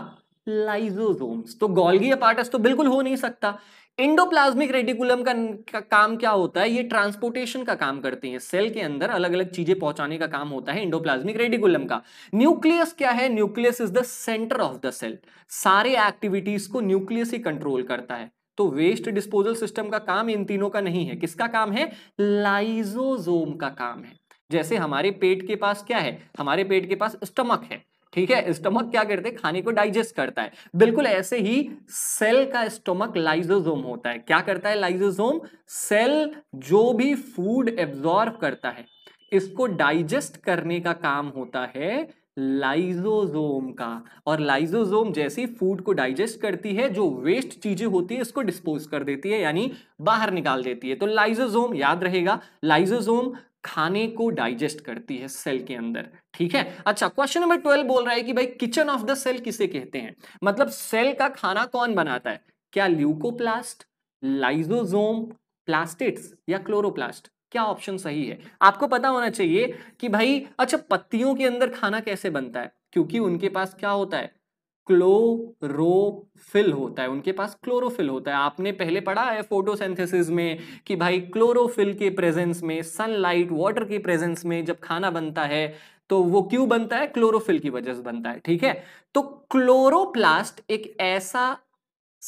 लाइजोसोम्स तो गोल्गी अपार्टस तो बिल्कुल हो नहीं सकता इंडोप्लाज्मिक रेडिकुलम का, का काम क्या होता है ये ट्रांसपोर्टेशन का काम करते हैं सेल के अंदर अलग अलग चीजें पहुंचाने का काम होता है इंडोप्लाज्मिक रेडिकुलम का न्यूक्लियस क्या है nucleus is the centre of the cell सारे एक्टिविटीज को न्यूक्लियस ही कंट्रोल करता है तो वेस्ट डिस्पोजल सिस्टम का काम इन तीनों का नहीं है किसका काम है लाइजोजोम का काम है जैसे हमारे पेट के पास क्या है हमारे पेट के पास स्टमक है ठीक है स्टमक क्या करते हैं खाने को डाइजेस्ट करता है बिल्कुल ऐसे ही सेल का स्टमक लाइजोजोम होता है क्या करता है लाइजोजोम सेल जो भी फूड एब्जॉर्व करता है इसको डाइजेस्ट करने का काम होता है लाइजोजोम का और लाइजोजोम जैसी फूड को डाइजेस्ट करती है जो वेस्ट चीजें होती है इसको डिस्पोज कर देती है यानी बाहर निकाल देती है तो लाइजोजोम याद रहेगा लाइजोजोम खाने को डाइजेस्ट करती है सेल के अंदर ठीक है अच्छा क्वेश्चन नंबर ट्वेल्व बोल रहा है कि भाई किचन ऑफ द सेल किसे कहते हैं मतलब सेल का खाना कौन बनाता है क्या ल्यूकोप्लास्ट लाइजोजोम प्लास्टिट्स या क्लोरोप्लास्ट क्या ऑप्शन सही है आपको पता होना चाहिए कि भाई अच्छा पत्तियों के अंदर खाना कैसे बनता है क्योंकि उनके पास क्या होता है क्लोरोफिल होता है उनके पास क्लोरोफिल होता है आपने पहले पढ़ा है फोटोसेंथेसिस में कि भाई क्लोरोफिल के प्रेजेंस में सनलाइट वाटर के प्रेजेंस में जब खाना बनता है तो वो क्यों बनता है क्लोरोफिल की वजह से बनता है ठीक है तो क्लोरोप्लास्ट एक ऐसा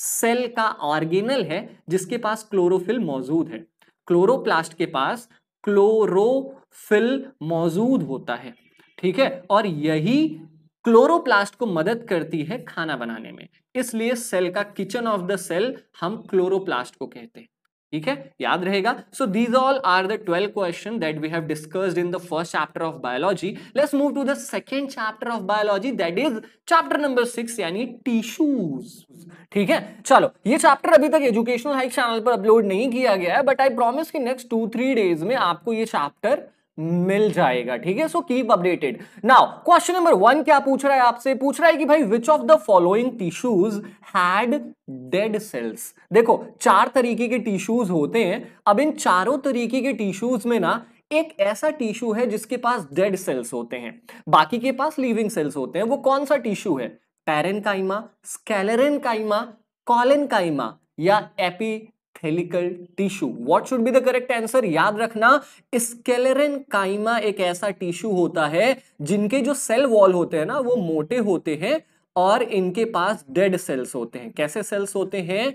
सेल का ऑर्गेनल है जिसके पास क्लोरोफिल मौजूद है क्लोरोप्लास्ट के पास क्लोरोफिल मौजूद होता है ठीक है और यही क्लोरोप्लास्ट को मदद करती है खाना बनाने में इसलिए सेल का किचन ऑफ द सेल हम क्लोरोप्लास्ट को कहते हैं ठीक है याद रहेगा so these all are the twelve question that we have discussed in the first chapter of biology let's move to the second chapter of biology that is chapter number six यानी tissues ठीक है चलो ये chapter अभी तक Educational Hike channel पर upload नहीं किया गया है बट आई प्रॉमिस कि नेक्स्ट टू थ्री डेज में आपको ये चैप्टर मिल जाएगा ठीक है so keep updated now question number one क्या पूछ रहा है आपसे पूछ रहा है कि भाई which of the following tissues had dead cells देखो चार तरीके के टिश्यूज होते हैं अब इन चारों तरीके के टिश्यूज में ना एक ऐसा टिश्यू है जिसके पास डेड सेल्स होते हैं बाकी के पास लिविंग सेल्स होते हैं वो कौन सा टिश्यू है पेरेन काइमा स्केलेन काइमा कॉलन काइमा या epithelial tissue what should be the correct answer याद रखना स्केलेरन काइमा एक ऐसा टिश्यू होता है जिनके जो सेल वॉल होते हैं ना वो मोटे होते हैं और इनके पास डेड सेल्स होते हैं कैसे सेल्स होते हैं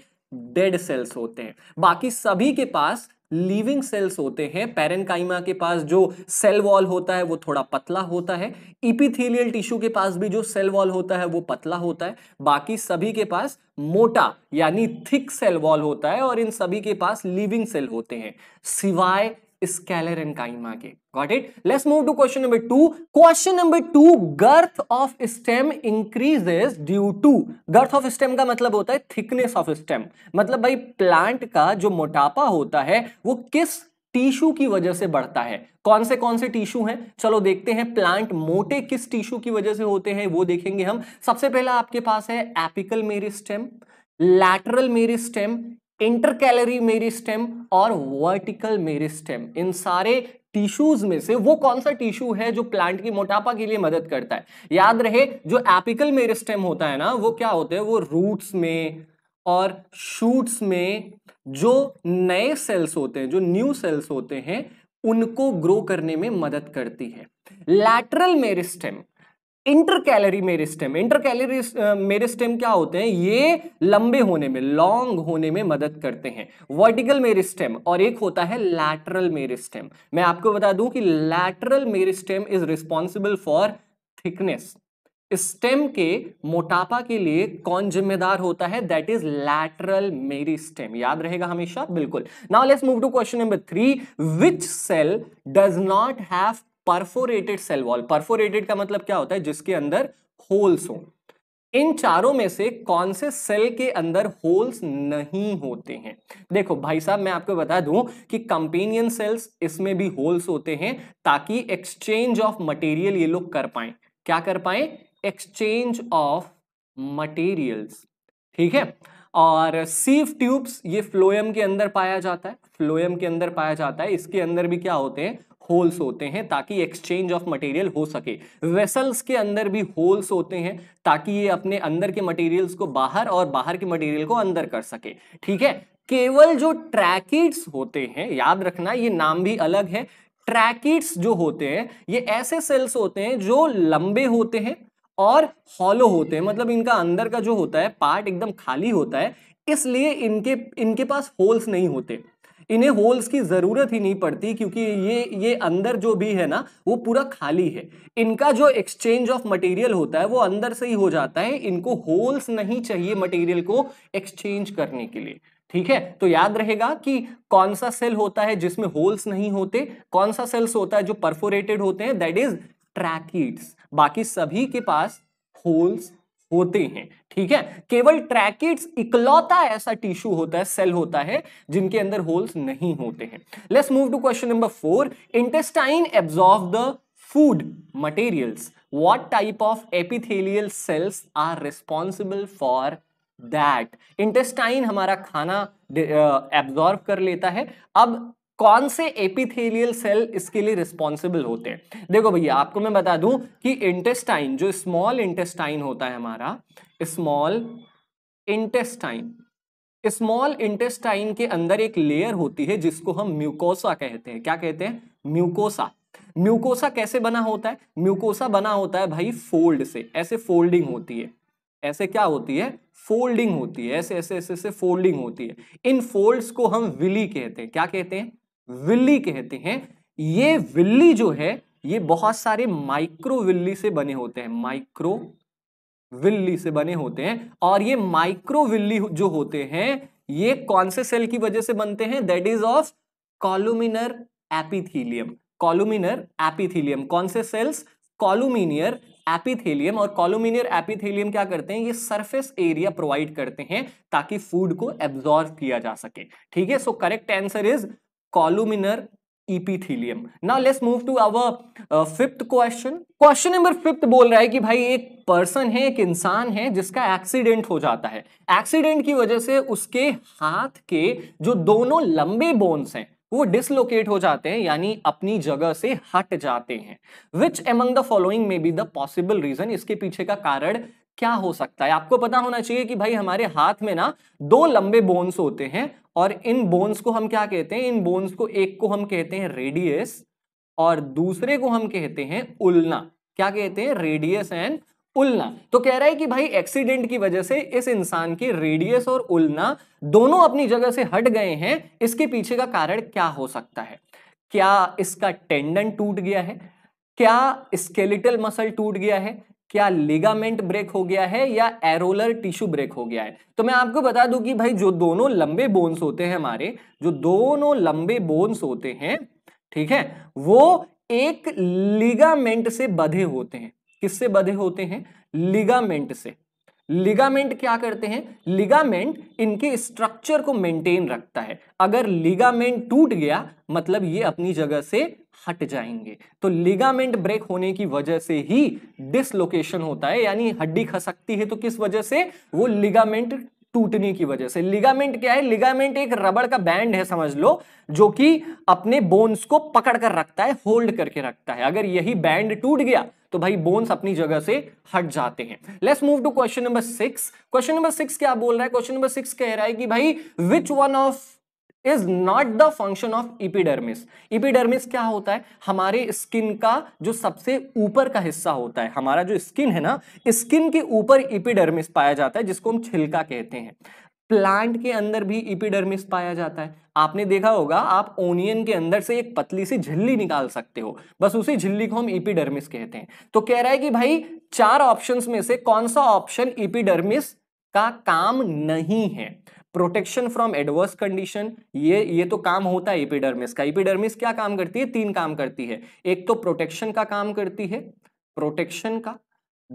डेड सेल्स होते हैं बाकी सभी के पास लिविंग सेल्स होते हैं पेरेंकाइमा के पास जो सेल वॉल होता है वो थोड़ा पतला होता है इपिथेलियल टिश्यू के पास भी जो सेल वॉल होता है वो पतला होता है बाकी सभी के पास मोटा यानी थिक सेल वॉल होता है और इन सभी के पास लिविंग सेल होते हैं सिवाय स्केलर एंकाइमा के got it let's move to question number two question number two girth of stem increases due to girth of stem का मतलब होता है थिकनेस ऑफ स्टेम मतलब भाई प्लांट का जो मोटापा होता है वो किस टिश्यू की वजह से बढ़ता है कौन से कौन से टिश्यू हैं चलो देखते हैं प्लांट मोटे किस टिश्यू की वजह से होते हैं वो देखेंगे हम सबसे पहला आपके पास है apical meristem lateral stem intercalary stem और वर्टिकल मेरी स्टेम इन सारे टिश्यूज में से वो कौन सा टिश्यू है जो प्लांट की मोटापा के लिए मदद करता है याद रहे जो एपिकल मेरी स्टेम होता है ना वो क्या होते हैं वो रूट्स में और शूट्स में जो नए सेल्स होते हैं जो न्यू सेल्स होते हैं उनको ग्रो करने में मदद करती है lateral meristem intercalary meristem intercalary meristem क्या होते हैं ये लंबे होने में लॉन्ग होने में मदद करते हैं वर्टिकल मेरिस्टेम और एक होता है लैटरल मेरिस्टेम मैं आपको बता दूं कि lateral meristem is responsible for thickness stem के मोटापा के लिए कौन जिम्मेदार होता है that is lateral meristem याद रहेगा हमेशा बिल्कुल now let's move to question number three which cell does not have perforated cell wall perforated का मतलब क्या होता है जिसके अंदर होल्स हो इन चारों में से कौन से सेल के अंदर होल्स नहीं होते हैं देखो भाई साहब मैं आपको बता दूं कि कंपेनियन सेल्स इसमें भी होल्स होते हैं ताकि एक्सचेंज ऑफ मटेरियल ये लोग कर पाए क्या कर पाए एक्सचेंज ऑफ मटेरियल्स ठीक है और सीव ट्यूब्स ये फ्लोएम के अंदर पाया जाता है फ्लोएम के अंदर पाया जाता है इसके अंदर भी क्या होते हैं होल्स होते हैं ताकि एक्सचेंज ऑफ मटेरियल हो सके वेसल्स के अंदर भी होल्स होते हैं ताकि ये अपने अंदर के मटेरियल्स को बाहर और बाहर के मटेरियल को अंदर कर सके ठीक है केवल जो ट्रैकिट्स होते हैं याद रखना ये नाम भी अलग है ट्रैकिट्स जो होते हैं ये ऐसे सेल्स होते हैं जो लंबे होते हैं और हॉलो होते हैं मतलब इनका अंदर का जो होता है पार्ट एकदम खाली होता है इसलिए इनके इनके पास होल्स नहीं होते इन्हें होल्स की ज़रूरत ही नहीं पड़ती क्योंकि ये ये अंदर जो भी है ना वो पूरा खाली है इनका जो एक्सचेंज ऑफ मटेरियल होता है वो अंदर से ही हो जाता है इनको होल्स नहीं चाहिए मटेरियल को एक्सचेंज करने के लिए ठीक है तो याद रहेगा कि कौन सा सेल होता है जिसमें होल्स नहीं होते कौन सा सेल्स होता है जो परफोरेटेड होते हैं दैट इज ट्रैकिड्स बाकी सभी के पास होल्स होते हैं ठीक है केवल ट्रैकिट्स इकलौता ऐसा टिश्यू होता है सेल होता है जिनके अंदर होल्स नहीं होते हैं let's move to question number four intestine absorb the food materials what type of epithelial cells are responsible for that intestine हमारा खाना एब्जॉर्व कर लेता है अब कौन से एपिथेलियल सेल इसके लिए रिस्पॉन्सिबल होते हैं देखो भैया आपको मैं बता दूं कि इंटेस्टाइन जो स्मॉल इंटेस्टाइन होता है हमारा स्मॉल इंटेस्टाइन स्मॉल इंटेस्टाइन के अंदर एक लेयर होती है जिसको हम म्यूकोसा कहते हैं क्या कहते हैं म्यूकोसा म्यूकोसा कैसे बना होता है म्यूकोसा बना होता है भाई फोल्ड से ऐसे फोल्डिंग होती है ऐसे क्या होती है फोल्डिंग होती है ऐसे ऐसे ऐसे ऐसे फोल्डिंग होती है इन फोल्ड्स को हम विली कहते हैं क्या कहते हैं विल्ली कहते हैं ये विल्ली जो है ये बहुत सारे माइक्रो विल्ली से बने होते हैं माइक्रो विल्ली से बने होते हैं और ये माइक्रो विल्ली जो होते हैं ये कौन से सेल की वजह से बनते हैं that is of columnar epithelium columnar epithelium कौन से सेल्स कॉलुमिनियर एपिथेलियम और कॉलोमिनियर एपिथेलियम क्या करते हैं ये सरफेस एरिया प्रोवाइड करते हैं ताकि फूड को एब्जॉर्व किया जा सके ठीक है so correct answer is columnar epithelium. Now let's move to our uh, fifth question. Question number बोल रहा है कि भाई एक पर्सन है एक इंसान है जिसका एक्सीडेंट हो जाता है एक्सीडेंट की वजह से उसके हाथ के जो दोनों लंबे बोन्स हैं वो डिसलोकेट हो जाते हैं यानी अपनी जगह से हट जाते हैं विच एमंग द फॉलोइंग में बी द पॉसिबल रीजन इसके पीछे का कारण क्या हो सकता है आपको पता होना चाहिए कि भाई हमारे हाथ में ना दो लंबे बोन्स होते हैं और इन बोन्स को हम क्या कहते हैं इन बोन्स को एक को हम कहते हैं रेडियस और दूसरे को हम कहते हैं उलना क्या कहते हैं रेडियस एंड उलना तो कह रहा है कि भाई एक्सीडेंट की वजह से इस इंसान की रेडियस और उलना दोनों अपनी जगह से हट गए हैं इसके पीछे का कारण क्या हो सकता है क्या इसका टेंडन टूट गया है क्या स्केलेटल मसल टूट गया है क्या लिगामेंट ब्रेक हो गया है या एरोलर टिश्यू ब्रेक हो गया है तो मैं आपको बता दूं कि भाई जो दोनों लंबे बोन्स होते हैं हमारे जो दोनों लंबे बोन्स होते हैं ठीक है वो एक लिगामेंट से बधे होते हैं किससे बधे होते हैं लिगामेंट से लिगामेंट क्या करते हैं लिगामेंट इनके स्ट्रक्चर को मेंटेन रखता है अगर लिगामेंट टूट गया मतलब ये अपनी जगह से हट जाएंगे तो लिगामेंट ब्रेक होने की वजह से ही डिसलोकेशन होता है यानी हड्डी खसकती है तो किस वजह से वो लिगामेंट टूटने की वजह से लिगामेंट क्या है लिगामेंट एक रबड़ का बैंड है समझ लो जो कि अपने बोन्स को पकड़ कर रखता है होल्ड करके रखता है अगर यही बैंड टूट गया तो भाई बोन्स अपनी जगह से हट जाते हैं let's move to question number six question number six क्या बोल रहा है क्वेश्चन नंबर सिक्स कह रहा है कि भाई which one of is not the function of epidermis epidermis क्या होता है हमारे स्किन का जो सबसे ऊपर का हिस्सा होता है हमारा जो स्किन है ना स्किन के ऊपर इपीडर्मिस पाया जाता है जिसको हम छिलका कहते हैं प्लांट के अंदर भी इपीडर्मिस पाया जाता है आपने देखा होगा आप ओनियन के अंदर से एक पतली सी झिल्ली निकाल सकते हो बस उसी झिल्ली को हम इपीडर्मिस कहते हैं तो कह रहा है कि भाई चार ऑप्शंस में से कौन सा ऑप्शन इपीडर्मिस का काम नहीं है प्रोटेक्शन फ्रॉम एडवर्स कंडीशन ये ये तो काम होता है एपिडर्मिस का इपिडर्मिस क्या काम करती है तीन काम करती है एक तो प्रोटेक्शन का काम करती है प्रोटेक्शन का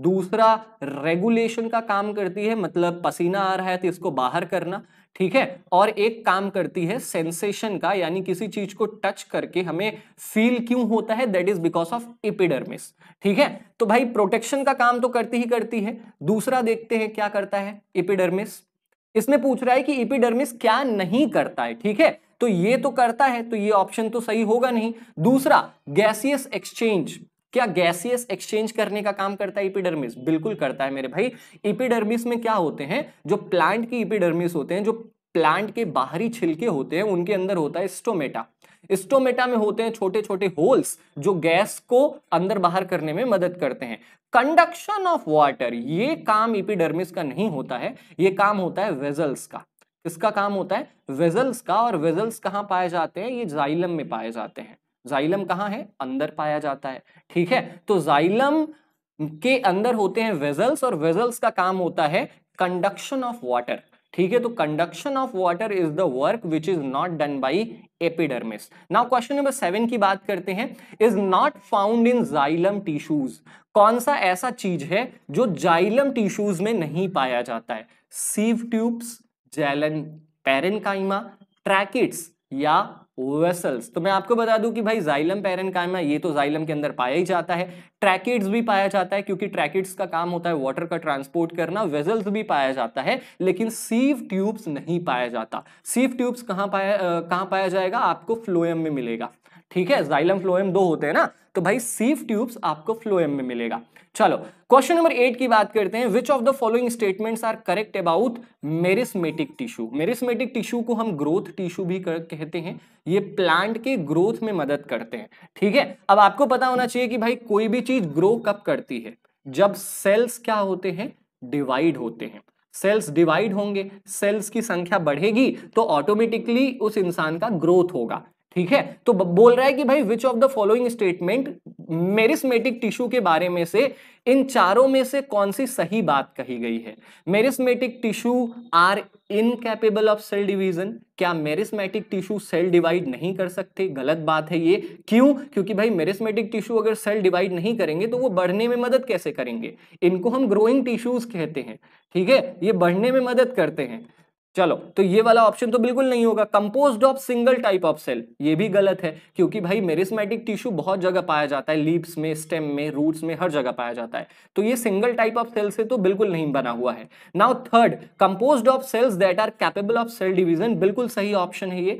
दूसरा रेगुलेशन का काम करती है मतलब पसीना आ रहा है तो इसको बाहर करना ठीक है और एक काम करती है सेंसेशन का यानी किसी चीज को टच करके हमें फील क्यों होता है that is because of epidermis ठीक है तो भाई प्रोटेक्शन का काम तो करती ही करती है दूसरा देखते हैं क्या करता है एपिडर्मिस इसमें पूछ रहा है कि इपिडर्मिस क्या नहीं करता है ठीक है तो ये तो करता है तो ये ऑप्शन तो सही होगा नहीं दूसरा गैसियस एक्सचेंज क्या गैसियस एक्सचेंज करने का काम करता है इपिडर्मिस बिल्कुल करता है मेरे भाई इपिडर्मिस में क्या होते हैं जो प्लांट की इपिडर्मिस होते हैं जो प्लांट के बाहरी छिलके होते हैं उनके अंदर होता है स्टोमेटा स्टोमेटा में होते हैं छोटे छोटे होल्स जो गैस को अंदर बाहर करने में मदद करते हैं कंडक्शन ऑफ वाटर ये काम इपिडर्मिस का नहीं होता है ये काम होता है वेजल्स का इसका काम होता है वेजल्स का और वेजल्स कहाँ पाए जाते हैं ये जाइलम में पाए जाते हैं जाइलम कहाँ है अंदर पाया जाता है ठीक है तो जाइलम के अंदर होते हैं वेजल्स और वेजल्स का काम होता है कंडक्शन ऑफ वाटर ठीक है तो conduction of water is the work which is not done by epidermis now question number seven की बात करते हैं is not found in xylem tissues कौन सा ऐसा चीज है जो जाइलम टिश्यूज में नहीं पाया जाता है सीव ट्यूब्स जैलन काइमा ट्रैकिट्स या वेसल्स तो मैं आपको बता दूं कि भाई जाइलम कायमा ये तो जाइलम के अंदर पाया ही जाता है ट्रैकेट्स भी पाया जाता है क्योंकि ट्रैकेट्स का काम होता है वाटर का ट्रांसपोर्ट करना वेजल्स भी पाया जाता है लेकिन सीव ट्यूब्स नहीं पाया जाता सीव ट्यूब्स कहाँ पाया कहाँ पाया जाएगा आपको फ्लोएम में मिलेगा ठीक है जाइलम फ्लोएम दो होते हैं ना तो भाई सीव ट्यूब्स आपको फ्लोएम में मिलेगा चलो क्वेश्चन नंबर एट की बात करते हैं which of the following statements are correct about meristematic tissue meristematic tissue को हम ग्रोथ टिश्यू भी कर, कहते हैं ये प्लांट के ग्रोथ में मदद करते हैं ठीक है अब आपको पता होना चाहिए कि भाई कोई भी चीज ग्रो कब करती है जब सेल्स क्या होते हैं डिवाइड होते हैं सेल्स डिवाइड होंगे सेल्स की संख्या बढ़ेगी तो ऑटोमेटिकली उस इंसान का ग्रोथ होगा ठीक है तो बोल रहा है कि भाई which of the following statement meristematic tissue के बारे में से इन चारों में से कौन सी सही बात कही गई है meristematic tissue are incapable of cell division क्या मेरिस्मेटिक टिश्यू सेल डिवाइड नहीं कर सकते गलत बात है ये क्यों क्योंकि भाई मेरिस्मेटिक टिश्यू अगर सेल डिवाइड नहीं करेंगे तो वो बढ़ने में मदद कैसे करेंगे इनको हम ग्रोइंग टिश्यूज कहते हैं ठीक है ये बढ़ने में मदद करते हैं चलो तो ये वाला ऑप्शन तो बिल्कुल नहीं होगा compose of single type of cell ये भी गलत है क्योंकि भाई मेरिस्मेटिक टिश्यू बहुत जगह पाया जाता है लीप्स में स्टेम में रूट्स में हर जगह पाया जाता है तो ये सिंगल टाइप ऑफ सेल से तो बिल्कुल नहीं बना हुआ है now third compose of cells that are capable of cell division बिल्कुल सही ऑप्शन है ये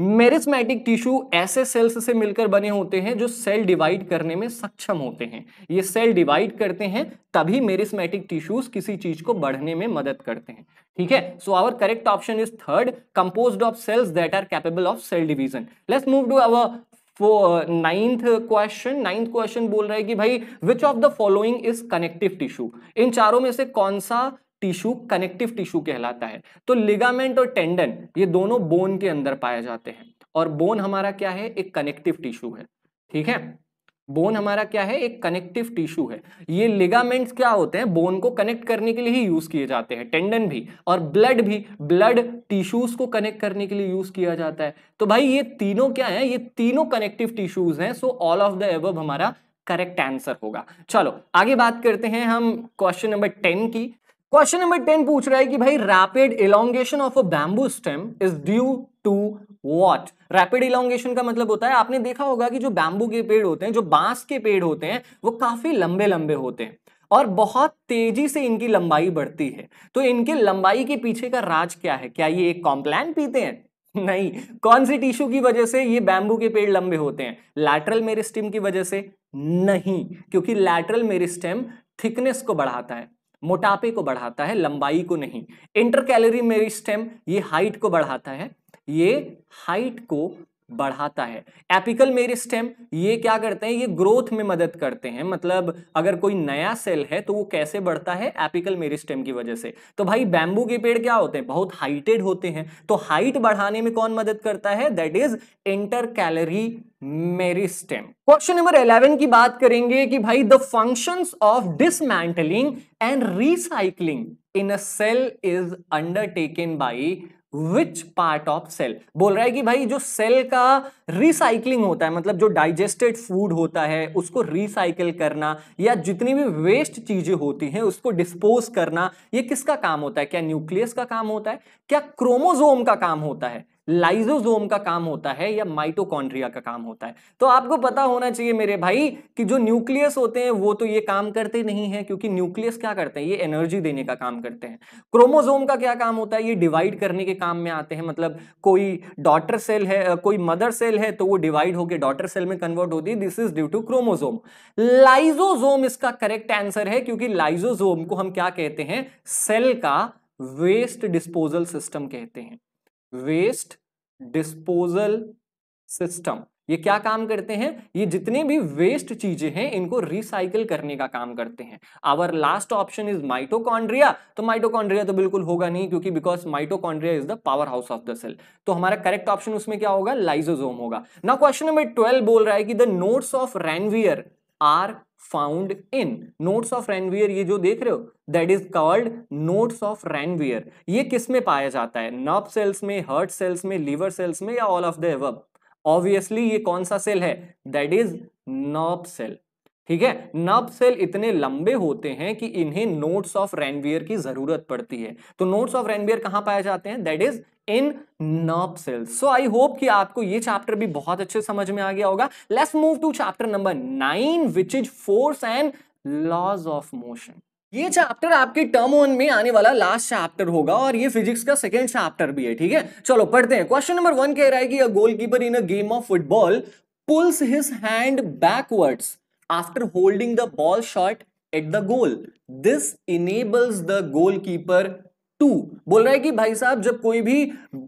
मेरिस्मेटिक टिश्यू ऐसे सेल्स से मिलकर बने होते हैं जो सेल डिवाइड करने में सक्षम होते हैं ये सेल डिवाइड करते हैं तभी मेरिस्मेटिक टिश्यूज किसी चीज को बढ़ने में मदद करते हैं ठीक है so our correct option is third composed of cells that are capable of cell division let's move to our ninth question ninth question बोल रहे हैं कि भाई which of the following is connective tissue इन चारों में से कौन सा टिश्यू कनेक्टिव टिश्यू कहलाता है तो लिगामेंट और टेंडन ये दोनों बोन के अंदर पाए जाते हैं और बोन हमारा क्या है एक कनेक्टिव टिश्यू है ठीक है बोन हमारा क्या है एक कनेक्टिव टिश्यू है ये लिगामेंट्स क्या होते हैं बोन को कनेक्ट करने के लिए ही यूज किए जाते हैं टेंडन भी और ब्लड भी ब्लड टिश्यूज को कनेक्ट करने के लिए यूज किया जाता है तो भाई ये तीनों क्या है ये तीनों कनेक्टिव टिश्यूज हैं so all of the above हमारा करेक्ट आंसर होगा चलो आगे बात करते हैं हम क्वेश्चन नंबर टेन की क्वेश्चन नंबर टेन पूछ रहा है कि भाई rapid elongation of a bamboo stem is due to what rapid elongation का मतलब होता है आपने देखा होगा कि जो बैम्बू के पेड़ होते हैं जो बांस के पेड़ होते हैं वो काफी लंबे लंबे होते हैं और बहुत तेजी से इनकी लंबाई बढ़ती है तो इनके लंबाई के पीछे का राज क्या है क्या ये एक कॉम्प्लान पीते हैं नहीं कौन से टिश्यू की वजह से ये बैम्बू के पेड़ लंबे होते हैं लैटरल मेरिस्टेम की वजह से नहीं क्योंकि लैटरल मेरिस्टेम थिकनेस को बढ़ाता है मोटापे को बढ़ाता है लंबाई को नहीं इंटर कैलोरी मेरी स्टेम ये हाइट को बढ़ाता है ये हाइट को बढ़ाता है एपिकल मेरिस्टेम ये क्या करते हैं ये ग्रोथ में मदद करते हैं मतलब अगर कोई नया सेल है तो वो कैसे बढ़ता है एपिकल मेरिस्टेम की वजह से तो भाई बैम्बू के पेड़ क्या होते हैं बहुत हाइटेड होते हैं तो हाइट बढ़ाने में कौन मदद करता है that is intercalary meristem question number 11 की बात करेंगे कि भाई the function of dismantling and recycling in a cell is undertaken by which part of cell बोल रहा है कि भाई जो सेल का रिसाइकलिंग होता है मतलब जो डाइजेस्टेड फूड होता है उसको रिसाइकिल करना या जितनी भी वेस्ट चीजें होती हैं उसको डिस्पोज करना ये किसका काम होता है क्या न्यूक्लियस का काम होता है क्या क्रोमोजोम का काम होता है लाइजोजोम का काम होता है या माइटोकॉन्ड्रिया का काम होता है तो आपको पता होना चाहिए मेरे भाई कि जो न्यूक्लियस होते हैं वो तो ये काम करते नहीं है क्योंकि न्यूक्लियस क्या करते हैं ये एनर्जी देने का काम करते हैं क्रोमोजोम का क्या काम होता है ये डिवाइड करने के काम में आते हैं मतलब कोई डॉटर सेल है कोई मदर सेल है तो वो डिवाइड होकर डॉटर सेल में कन्वर्ट होती है this is due to chromosome lysosome इसका करेक्ट आंसर है क्योंकि लाइजोजोम को हम क्या कहते हैं सेल का वेस्ट डिस्पोजल सिस्टम कहते हैं वेस्ट डिस्पोजल सिस्टम ये क्या काम करते हैं ये जितने भी वेस्ट चीजें हैं इनको रिसाइकिल करने का काम करते हैं our last option is mitochondria तो माइटोकॉन्ड्रिया तो बिल्कुल होगा नहीं क्योंकि because mitochondria is the power house of the cell तो हमारा करेक्ट ऑप्शन उसमें क्या होगा लाइजोजोम होगा ना क्वेश्चन नंबर ट्वेल्व बोल रहा है कि the nodes of Ranvier are found in nodes of Ranvier ये जो देख रहे हो that is called nodes of Ranvier ये किस में पाया जाता है नर्व सेल्स में हर्ट सेल्स में लीवर सेल्स में या ऑल ऑफ द ऑब्वियसली ये कौन सा सेल है दैट इज नर्व सेल ठीक है नब सेल इतने लंबे होते हैं कि इन्हें नोट्स ऑफ रेनवियर की जरूरत पड़ती है तो नोट्स ऑफ रेनवियर कहां पाए जाते हैं that is in nerve cells so I hope कि आपको ये चैप्टर भी बहुत अच्छे समझ में आ गया होगा let's move to chapter number nine which is force and laws of motion ये चैप्टर आपके टर्म वन में आने वाला लास्ट चैप्टर होगा और ये फिजिक्स का सेकेंड चैप्टर भी है ठीक है चलो पढ़ते हैं क्वेश्चन नंबर वन कह रहा है कि a goalkeeper in a game of football pulls his hand backwards after holding the ball shot at the goal. This enables the goalkeeper to बोल रहा है कि भाई साहब जब कोई भी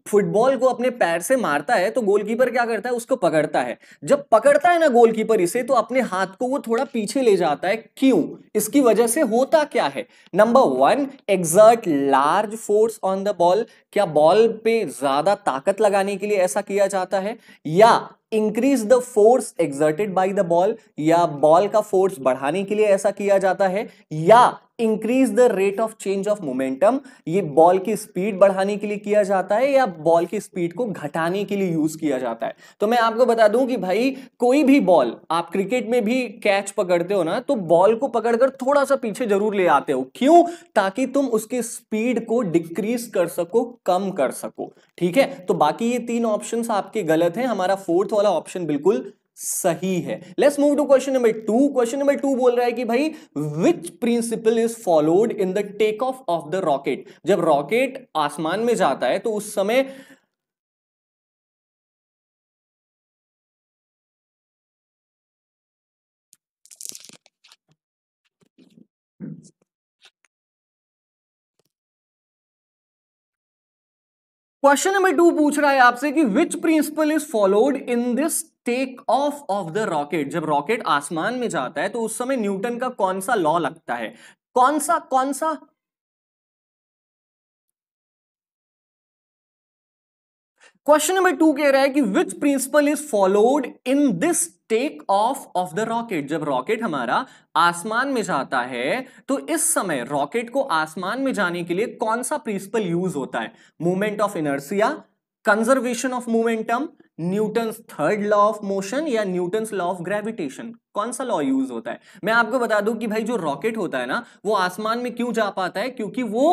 फुटबॉल को अपने पैर से मारता है तो गोलकीपर क्या करता है उसको पकड़ता है जब पकड़ता है ना गोलकीपर इसे तो अपने हाथ को वो थोड़ा पीछे ले जाता है क्यों इसकी वजह से होता क्या है number one exert large force on the ball क्या बॉल पे ज्यादा ताकत लगाने के लिए ऐसा किया जाता है या increase the force exerted by the ball या बॉल का फोर्स बढ़ाने के लिए ऐसा किया जाता है या increase the rate of change of momentum ये बॉल की स्पीड बढ़ाने के लिए किया जाता है या बॉल की स्पीड को घटाने के लिए यूज किया जाता है तो मैं आपको बता दूं कि भाई कोई भी बॉल आप क्रिकेट में भी कैच पकड़ते हो ना तो बॉल को पकड़कर थोड़ा सा पीछे जरूर ले आते हो क्यों ताकि तुम उसकी स्पीड को डिक्रीज कर सको कम कर सको ठीक है तो बाकी ये तीन ऑप्शन आपके गलत है हमारा फोर्थ वाला ऑप्शन बिल्कुल सही है let's move to question number two question number two बोल रहा है कि भाई which principle is followed in the take off of the rocket जब रॉकेट आसमान में जाता है तो उस समय क्वेश्चन नंबर टू पूछ रहा है आपसे कि which principle is followed in this take off of the rocket जब रॉकेट आसमान में जाता है तो उस समय न्यूटन का कौन सा लॉ लगता है कौन सा कौन सा क्वेश्चन नंबर टू कह रहा है कि which principle is followed in this take off of the rocket जब रॉकेट हमारा आसमान में जाता है तो इस समय रॉकेट को आसमान में जाने के लिए कौन सा प्रिंसिपल यूज होता है movement of inertia conservation of momentum Newton third law of motion या न्यूटन लॉ ऑफ ग्रेविटेशन कौन सा लॉ यूज होता है मैं आपको बता दूं कि भाई जो रॉकेट होता है ना वो आसमान में क्यों जा पाता है क्योंकि वो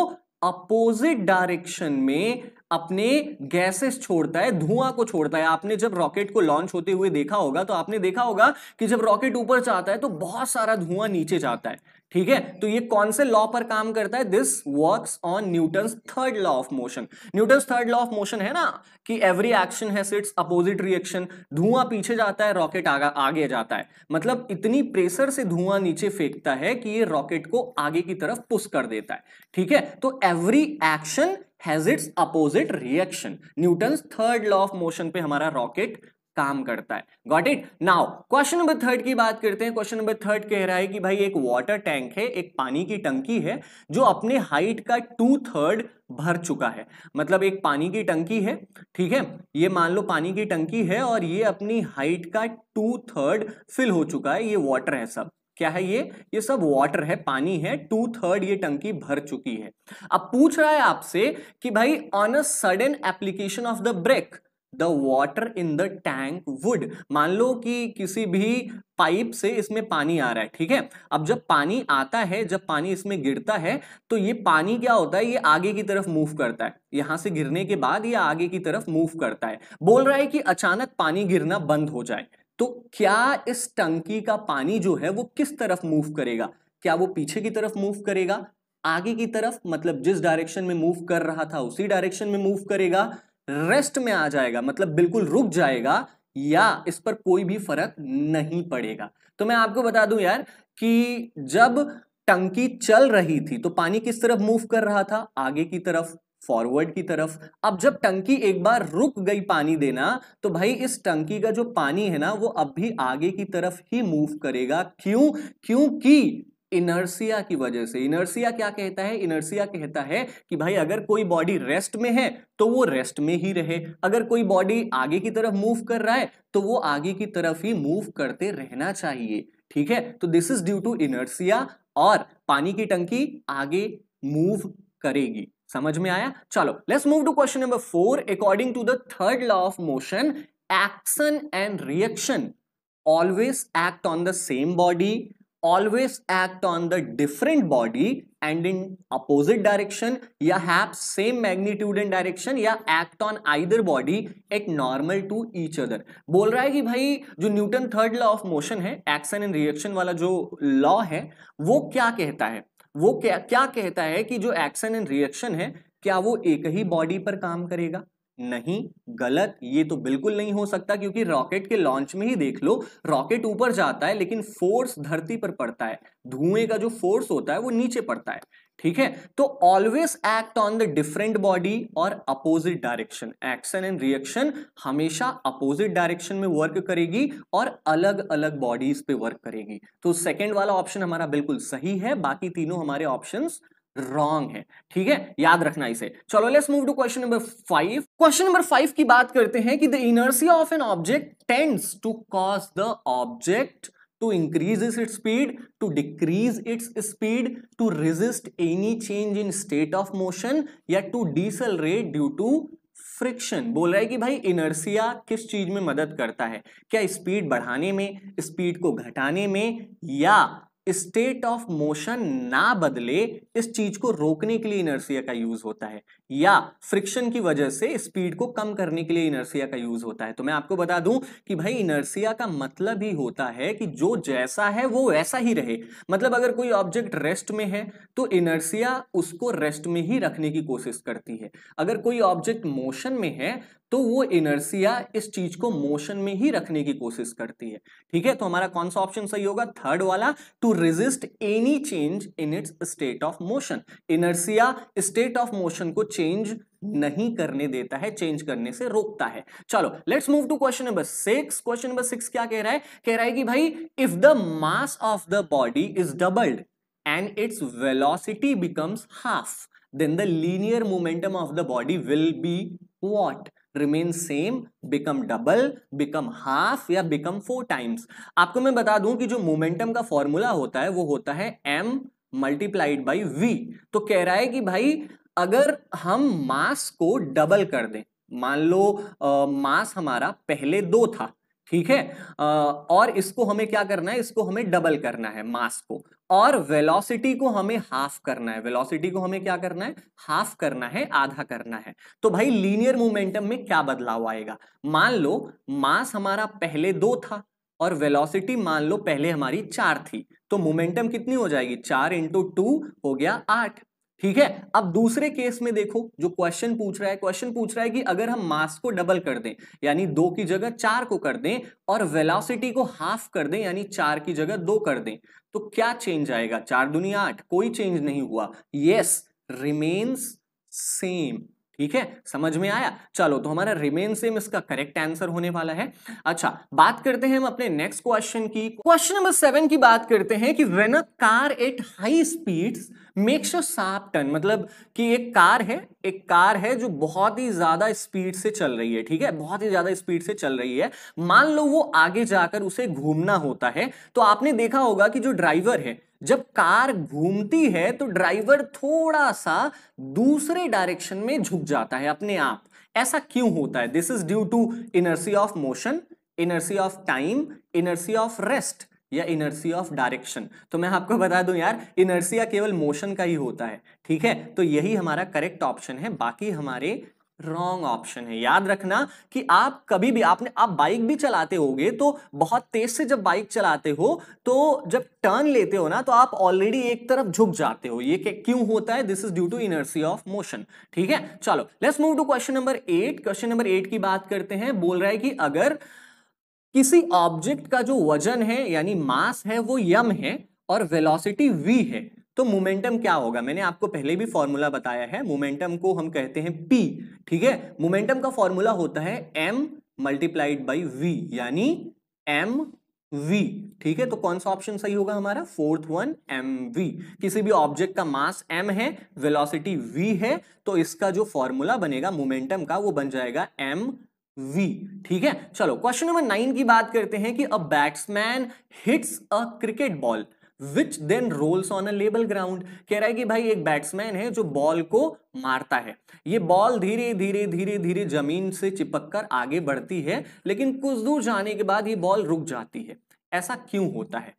अपोजिट डायरेक्शन में अपने गैसेस छोड़ता है धुआं को छोड़ता है आपने जब रॉकेट को लॉन्च होते हुए देखा होगा तो आपने देखा होगा कि जब रॉकेट ऊपर जाता है तो बहुत सारा धुआं नीचे जाता है ठीक है तो ये कौन से लॉ पर काम करता है this works on Newton third law of motion Newton third law of motion है ना कि एवरी एक्शन अपोजिट रिएक्शन धुआं पीछे जाता है रॉकेट आगे जाता है मतलब इतनी प्रेशर से धुआं नीचे फेंकता है कि ये रॉकेट को आगे की तरफ पुश कर देता है ठीक है तो every action has its opposite reaction Newton third law of motion पे हमारा रॉकेट काम करता है got it now question number third की बात करते हैं क्वेश्चन नंबर थर्ड कह रहा है कि भाई एक वाटर टैंक है एक पानी की टंकी है जो अपने हाइट का टू थर्ड भर चुका है मतलब एक पानी की टंकी है ठीक है ये मान लो पानी की टंकी है और ये अपनी हाइट का टू थर्ड फिल हो चुका है ये वाटर है सब क्या है ये ये सब वाटर है पानी है टू थर्ड ये टंकी भर चुकी है अब पूछ रहा है आपसे कि भाई on a sudden application of the brake the water in the tank would मान लो कि किसी भी पाइप से इसमें पानी आ रहा है ठीक है अब जब पानी आता है जब पानी इसमें गिरता है तो ये पानी क्या होता है ये आगे की तरफ मूव करता है यहां से गिरने के बाद ये आगे की तरफ मूव करता है बोल रहा है कि अचानक पानी गिरना बंद हो जाए तो क्या इस टंकी का पानी जो है वो किस तरफ मूव करेगा क्या वो पीछे की तरफ मूव करेगा आगे की तरफ मतलब जिस डायरेक्शन में मूव कर रहा था उसी डायरेक्शन में मूव करेगा रेस्ट में आ जाएगा मतलब बिल्कुल रुक जाएगा या इस पर कोई भी फर्क नहीं पड़ेगा तो मैं आपको बता दूं यार कि जब टंकी चल रही थी तो पानी किस तरफ मूव कर रहा था आगे की तरफ फॉरवर्ड की तरफ अब जब टंकी एक बार रुक गई पानी देना तो भाई इस टंकी का जो पानी है ना वो अब भी आगे की तरफ ही मूव करेगा क्यों क्योंकि इनर्सिया की वजह से इनर्सिया क्या कहता है इनर्सिया कहता है कि भाई अगर कोई बॉडी रेस्ट में है तो वो रेस्ट में ही रहे अगर कोई बॉडी आगे की तरफ मूव कर रहा है तो वो आगे की तरफ ही मूव करते रहना चाहिए ठीक है तो this is due to inertia और पानी की टंकी आगे मूव करेगी समझ में आया चलो let's move to question number four according to the third law of motion action and reaction always act on the same body always act on the different body and in opposite direction या have same magnitude and direction या act on either body at normal to each other बोल रहा है कि भाई जो Newton third law of motion है action and reaction वाला जो लॉ है वो क्या कहता है वो क्या क्या कहता है कि जो एक्शन एंड रिएक्शन है क्या वो एक ही बॉडी पर काम करेगा नहीं गलत ये तो बिल्कुल नहीं हो सकता क्योंकि रॉकेट के लॉन्च में ही देख लो रॉकेट ऊपर जाता है लेकिन फोर्स धरती पर पड़ता है धुएं का जो फोर्स होता है वो नीचे पड़ता है ठीक है तो always act on the different body और opposite direction action and reaction हमेशा अपोजिट डायरेक्शन में वर्क करेगी और अलग अलग बॉडीज पे वर्क करेगी तो सेकेंड वाला ऑप्शन हमारा बिल्कुल सही है बाकी तीनों हमारे ऑप्शन रॉन्ग है ठीक है याद रखना इसे चलो let's move to question number five question number five की बात करते हैं कि the inertia of an object tends to cause the object to increases its speed, to decrease its speed, to resist any change in state of motion या to decelerate due to friction बोल रहा है कि भाई inertia किस चीज में मदद करता है क्या स्पीड बढ़ाने में स्पीड को घटाने में या स्टेट ऑफ मोशन ना बदले इस चीज को रोकने के लिए इनर्सिया का यूज होता है या फ्रिक्शन की वजह से स्पीड को कम करने के लिए इनर्सिया का यूज होता है तो मैं आपको बता दूं कि भाई इनर्सिया का मतलब ही होता है कि जो जैसा है वो वैसा ही रहे मतलब अगर कोई ऑब्जेक्ट रेस्ट में है तो इनर्सिया उसको रेस्ट में ही रखने की कोशिश करती है अगर कोई ऑब्जेक्ट मोशन में है तो वो इनर्सिया इस चीज को मोशन में ही रखने की कोशिश करती है ठीक है तो हमारा कौन सा ऑप्शन सही होगा थर्ड वाला to resist any change in its state of motion inertia state of motion को चेंज नहीं करने देता है चेंज करने से रोकता है चलो let's move to question number six question number six क्या कह रहा है कह रहा है कि भाई if the mass of the body is doubled and its velocity becomes half then the linear momentum of the body will be what remain same become double become half या बिकम फोर टाइम्स आपको मैं बता दूं कि जो momentum का formula होता है वो होता है एम मल्टीप्लाइड बाई वी तो कह रहा है कि भाई अगर हम मास को डबल कर दें मान लो आ, मास हमारा पहले दो था ठीक है आ, और इसको हमें क्या करना है इसको हमें डबल करना है मास को और वेलोसिटी को हमें हाफ करना है वेलोसिटी को हमें क्या करना है हाफ करना है आधा करना है तो भाई लीनियर मोमेंटम में क्या बदलाव आएगा मान लो मास हमारा पहले दो था और वेलोसिटी मान लो पहले हमारी चार थी तो मोमेंटम कितनी हो जाएगी चार इंटू टू हो गया आठ ठीक है अब दूसरे केस में देखो जो क्वेश्चन पूछ रहा है क्वेश्चन पूछ रहा है कि अगर हम मास को डबल कर दें यानी दो की जगह चार को कर दें और वेलोसिटी को हाफ कर दें यानी चार की जगह दो कर दें तो क्या चेंज आएगा चार दुनिया आठ कोई चेंज नहीं हुआ यस रिमेन्स सेम ठीक है समझ में आया चलो तो हमारा रिमेन सेम इसका करेक्ट आंसर होने वाला है अच्छा बात करते हैं हम अपने नेक्स्ट क्वेश्चन की क्वेश्चन नंबर सेवन की बात करते हैं कि when a car at high speeds makes sharp turn मतलब कि एक कार है एक कार है जो बहुत ही ज्यादा स्पीड से चल रही है ठीक है बहुत ही ज्यादा स्पीड से चल रही है मान लो वो आगे जाकर उसे घूमना होता है तो आपने देखा होगा कि जो ड्राइवर है जब कार घूमती है तो ड्राइवर थोड़ा सा दूसरे डायरेक्शन में झुक जाता है अपने आप ऐसा क्यों होता है this is due to inertia of motion inertia of time inertia of rest या इनर्सी ऑफ डायरेक्शन तो मैं आपको बता दूं यार इनर्सिया केवल मोशन का ही होता है ठीक है तो यही हमारा करेक्ट ऑप्शन है बाकी हमारे रॉन्ग ऑप्शन है याद रखना कि आप कभी भी आपने आप बाइक भी चलाते होगे तो बहुत तेज से जब बाइक चलाते हो तो जब टर्न लेते हो ना तो आप ऑलरेडी एक तरफ झुक जाते हो ये क्यों होता है this is due to inertia of motion ठीक है चलो let's move to question number eight question number eight की बात करते हैं बोल रहा है कि अगर किसी ऑब्जेक्ट का जो वजन है यानी मास है वो यम है और वेलोसिटी वी है तो मोमेंटम क्या होगा मैंने आपको पहले भी फॉर्मूला बताया है मोमेंटम को हम कहते हैं पी ठीक है मोमेंटम का फॉर्मूला होता है एम मल्टीप्लाइड बाई वी यानी एम वी ठीक है तो कौन सा ऑप्शन सही होगा हमारा फोर्थ वन एम वी किसी भी ऑब्जेक्ट का मास एम है वेलोसिटी वी है तो इसका जो फॉर्मूला बनेगा मोमेंटम का वो बन जाएगा एम वी ठीक है चलो क्वेश्चन नंबर नाइन की बात करते हैं कि a batsman hits a cricket ball which then rolls on a लेबल ग्राउंड कह रहा है कि भाई एक बैट्समैन है जो बॉल को मारता है ये बॉल धीरे धीरे धीरे धीरे जमीन से चिपक कर आगे बढ़ती है लेकिन कुछ दूर जाने के बाद ये बॉल रुक जाती है ऐसा क्यों होता है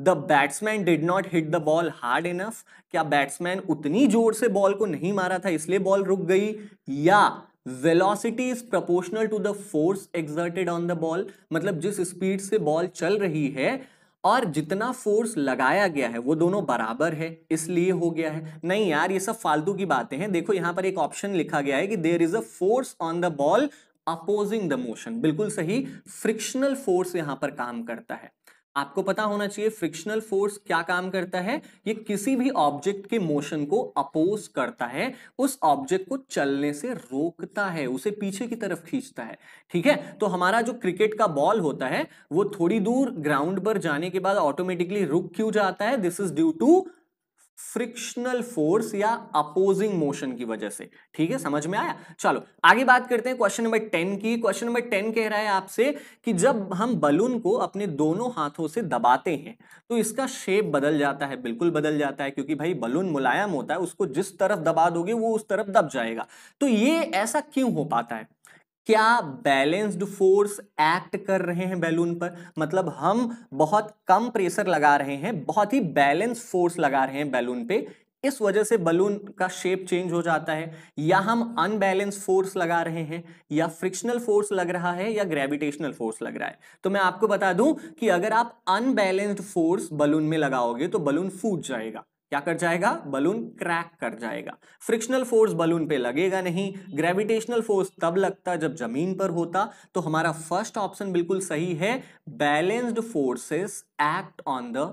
the batsman did not hit the ball hard enough क्या बैट्समैन उतनी जोर से बॉल को नहीं मारा था इसलिए बॉल रुक गई या velocity is proportional to the force exerted on the ball मतलब जिस स्पीड से बॉल चल रही है और जितना फोर्स लगाया गया है वो दोनों बराबर है इसलिए हो गया है नहीं यार ये सब फालतू की बातें हैं देखो यहां पर एक ऑप्शन लिखा गया है कि there is a force on the ball opposing the motion बिल्कुल सही फ्रिक्शनल फोर्स यहाँ पर काम करता है आपको पता होना चाहिए फ्रिक्शनल फोर्स क्या काम करता है ये किसी भी ऑब्जेक्ट के मोशन को अपोज करता है उस ऑब्जेक्ट को चलने से रोकता है उसे पीछे की तरफ खींचता है ठीक है तो हमारा जो क्रिकेट का बॉल होता है वो थोड़ी दूर ग्राउंड पर जाने के बाद ऑटोमेटिकली रुक क्यों जाता है this is due to frictional force या अपोजिंग मोशन की वजह से ठीक है समझ में आया चलो आगे बात करते हैं क्वेश्चन नंबर टेन की क्वेश्चन नंबर टेन कह रहा है आपसे कि जब हम बलून को अपने दोनों हाथों से दबाते हैं तो इसका शेप बदल जाता है बिल्कुल बदल जाता है क्योंकि भाई बलून मुलायम होता है उसको जिस तरफ दबा दोगे वो उस तरफ दब जाएगा तो ये ऐसा क्यों हो पाता है क्या बैलेंस्ड फोर्स एक्ट कर रहे हैं बैलून पर मतलब हम बहुत कम प्रेशर लगा रहे हैं बहुत ही बैलेंस फोर्स लगा रहे हैं बैलून पे इस वजह से बलून का शेप चेंज हो जाता है या हम अनबैलेंस फोर्स लगा रहे हैं या फ्रिक्शनल फोर्स लग रहा है या ग्रेविटेशनल फोर्स लग रहा है तो मैं आपको बता दूं कि अगर आप अनबैलेंस्ड फोर्स बलून में लगाओगे तो बलून फूट जाएगा क्या कर जाएगा बलून क्रैक कर जाएगा फ्रिक्शनल फोर्स बलून पे लगेगा नहीं ग्रेविटेशनल फोर्स तब लगता जब जमीन पर होता तो हमारा फर्स्ट ऑप्शन बिल्कुल सही है balanced forces act on the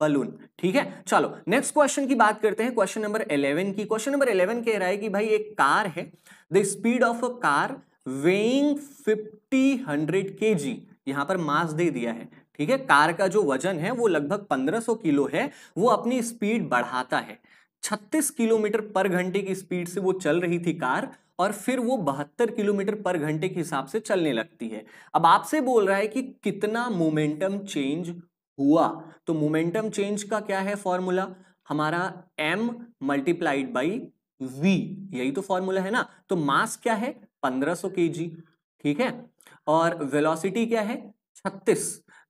balloon ठीक है चलो नेक्स्ट क्वेश्चन की बात करते हैं क्वेश्चन नंबर 11 की क्वेश्चन नंबर 11 कह रहा है कि भाई एक कार है the speed of a car weighing fifty hundred K G यहां पर मास दे दिया है ठीक है कार का जो वजन है वो लगभग 1500 किलो है वो अपनी स्पीड बढ़ाता है 36 किलोमीटर पर घंटे की स्पीड से वो चल रही थी कार और फिर वो बहत्तर किलोमीटर पर घंटे के हिसाब से चलने लगती है अब आपसे बोल रहा है कि कितना मोमेंटम चेंज हुआ तो मोमेंटम चेंज का क्या है फॉर्मूला हमारा एम मल्टीप्लाइड बाई वी यही तो फॉर्मूला है ना तो मास क्या है 1500 केजी ठीक है और वेलोसिटी क्या है 36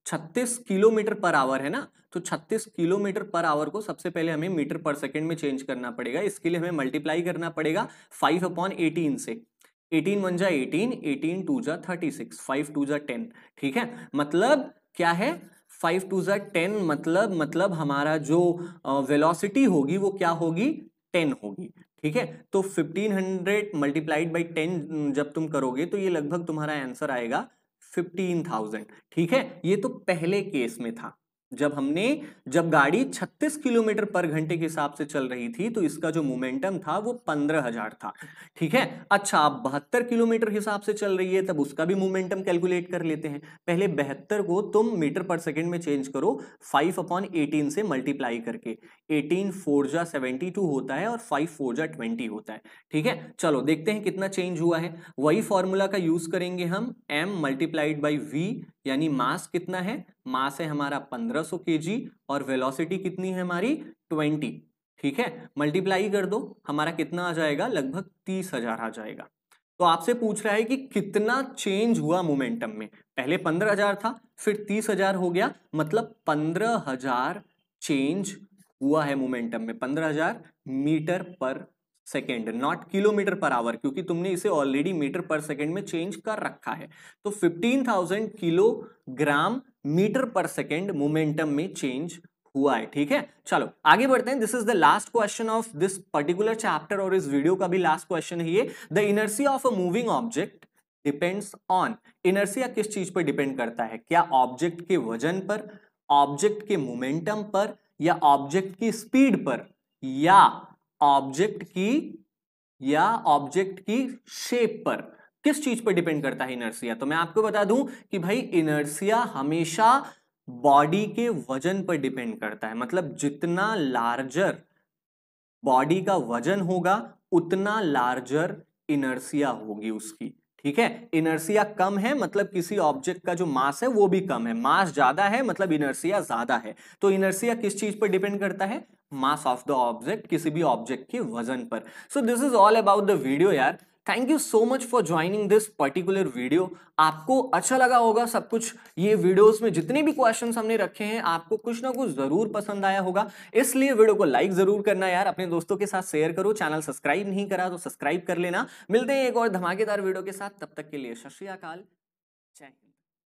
छत्तीस किलोमीटर पर आवर है ना तो 36 किलोमीटर पर आवर को सबसे पहले हमें मीटर पर सेकेंड में चेंज करना पड़ेगा इसके लिए हमें मल्टीप्लाई करना पड़ेगा 5 अपॉन एटीन से 18 वन जा एटीन एटीन टू जा थर्टी सिक्स फाइव टू जा टेन ठीक है मतलब क्या है फाइव टू जा टेन मतलब मतलब हमारा जो वेलोसिटी होगी वो क्या होगी टेन होगी ठीक है तो fifteen hundred multiplied by ten जब तुम करोगे तो ये लगभग तुम्हारा आंसर आएगा फिफ्टीन थाउजेंड ठीक है ये तो पहले केस में था जब हमने जब गाड़ी 36 किलोमीटर पर घंटे के हिसाब से चल रही थी तो इसका जो मोमेंटम था वो पंद्रह हजार था ठीक है अच्छा आप बहत्तर किलोमीटर हिसाब से चल रही है तब उसका भी मोमेंटम कैलकुलेट कर लेते हैं पहले बहत्तर को तुम मीटर पर सेकंड में चेंज करो फाइव अपॉन एटीन से मल्टीप्लाई करके एटीन फोर्जा सेवेंटी टू होता है और फाइव फोर्जा ट्वेंटी होता है ठीक है चलो देखते हैं कितना चेंज हुआ है वही फॉर्मूला का यूज करेंगे हम एम मल्टीप्लाइड बाई वी यानी मास कितना है मास है हमारा 1500 सौ और वेलोसिटी कितनी है हमारी 20 ठीक है मल्टीप्लाई कर दो हमारा कितना आ जाएगा लगभग तीस हजार आ जाएगा तो आपसे पूछ रहा है कि कितना चेंज हुआ मोमेंटम में पहले पंद्रह हजार था फिर तीस हजार हो गया मतलब पंद्रह हजार चेंज हुआ है मोमेंटम में पंद्रह हजार मीटर पर सेकेंड नॉट किलोमीटर पर आवर क्योंकि तुमने इसे ऑलरेडी मीटर पर सेकेंड में चेंज कर रखा है तो 15,000 किलोग्राम मीटर पर सेकेंड मोमेंटम में चेंज हुआ है ठीक है चलो आगे बढ़ते हैं this is the last question of this particular chapter और इस वीडियो का भी लास्ट क्वेश्चन है ये the inertia of a moving object depends on inertia किस चीज पर डिपेंड करता है क्या ऑब्जेक्ट के वजन पर ऑब्जेक्ट के मोमेंटम पर या ऑब्जेक्ट की स्पीड पर या ऑब्जेक्ट की या ऑब्जेक्ट की शेप पर किस चीज पर डिपेंड करता है इनर्सिया तो मैं आपको बता दूं कि भाई इनर्सिया हमेशा बॉडी के वजन पर डिपेंड करता है मतलब जितना लार्जर बॉडी का वजन होगा उतना लार्जर इनर्सिया होगी उसकी ठीक है इनर्सिया कम है मतलब किसी ऑब्जेक्ट का जो मास है वो भी कम है मास ज्यादा है मतलब इनर्सिया ज्यादा है तो इनर्सिया किस चीज पर डिपेंड करता है मास ऑफ द ऑब्जेक्ट किसी भी ऑब्जेक्ट के वजन पर so this is all about the video यार thank you so much for joining this particular video आपको अच्छा लगा होगा सब कुछ ये वीडियोस में जितने भी क्वेश्चन हमने रखे हैं आपको कुछ ना कुछ जरूर पसंद आया होगा इसलिए वीडियो को लाइक जरूर करना यार अपने दोस्तों के साथ शेयर करो चैनल सब्सक्राइब नहीं करा तो सब्सक्राइब कर लेना मिलते हैं एक और धमाकेदार वीडियो के साथ तब तक के लिए सत श्रीकाल जय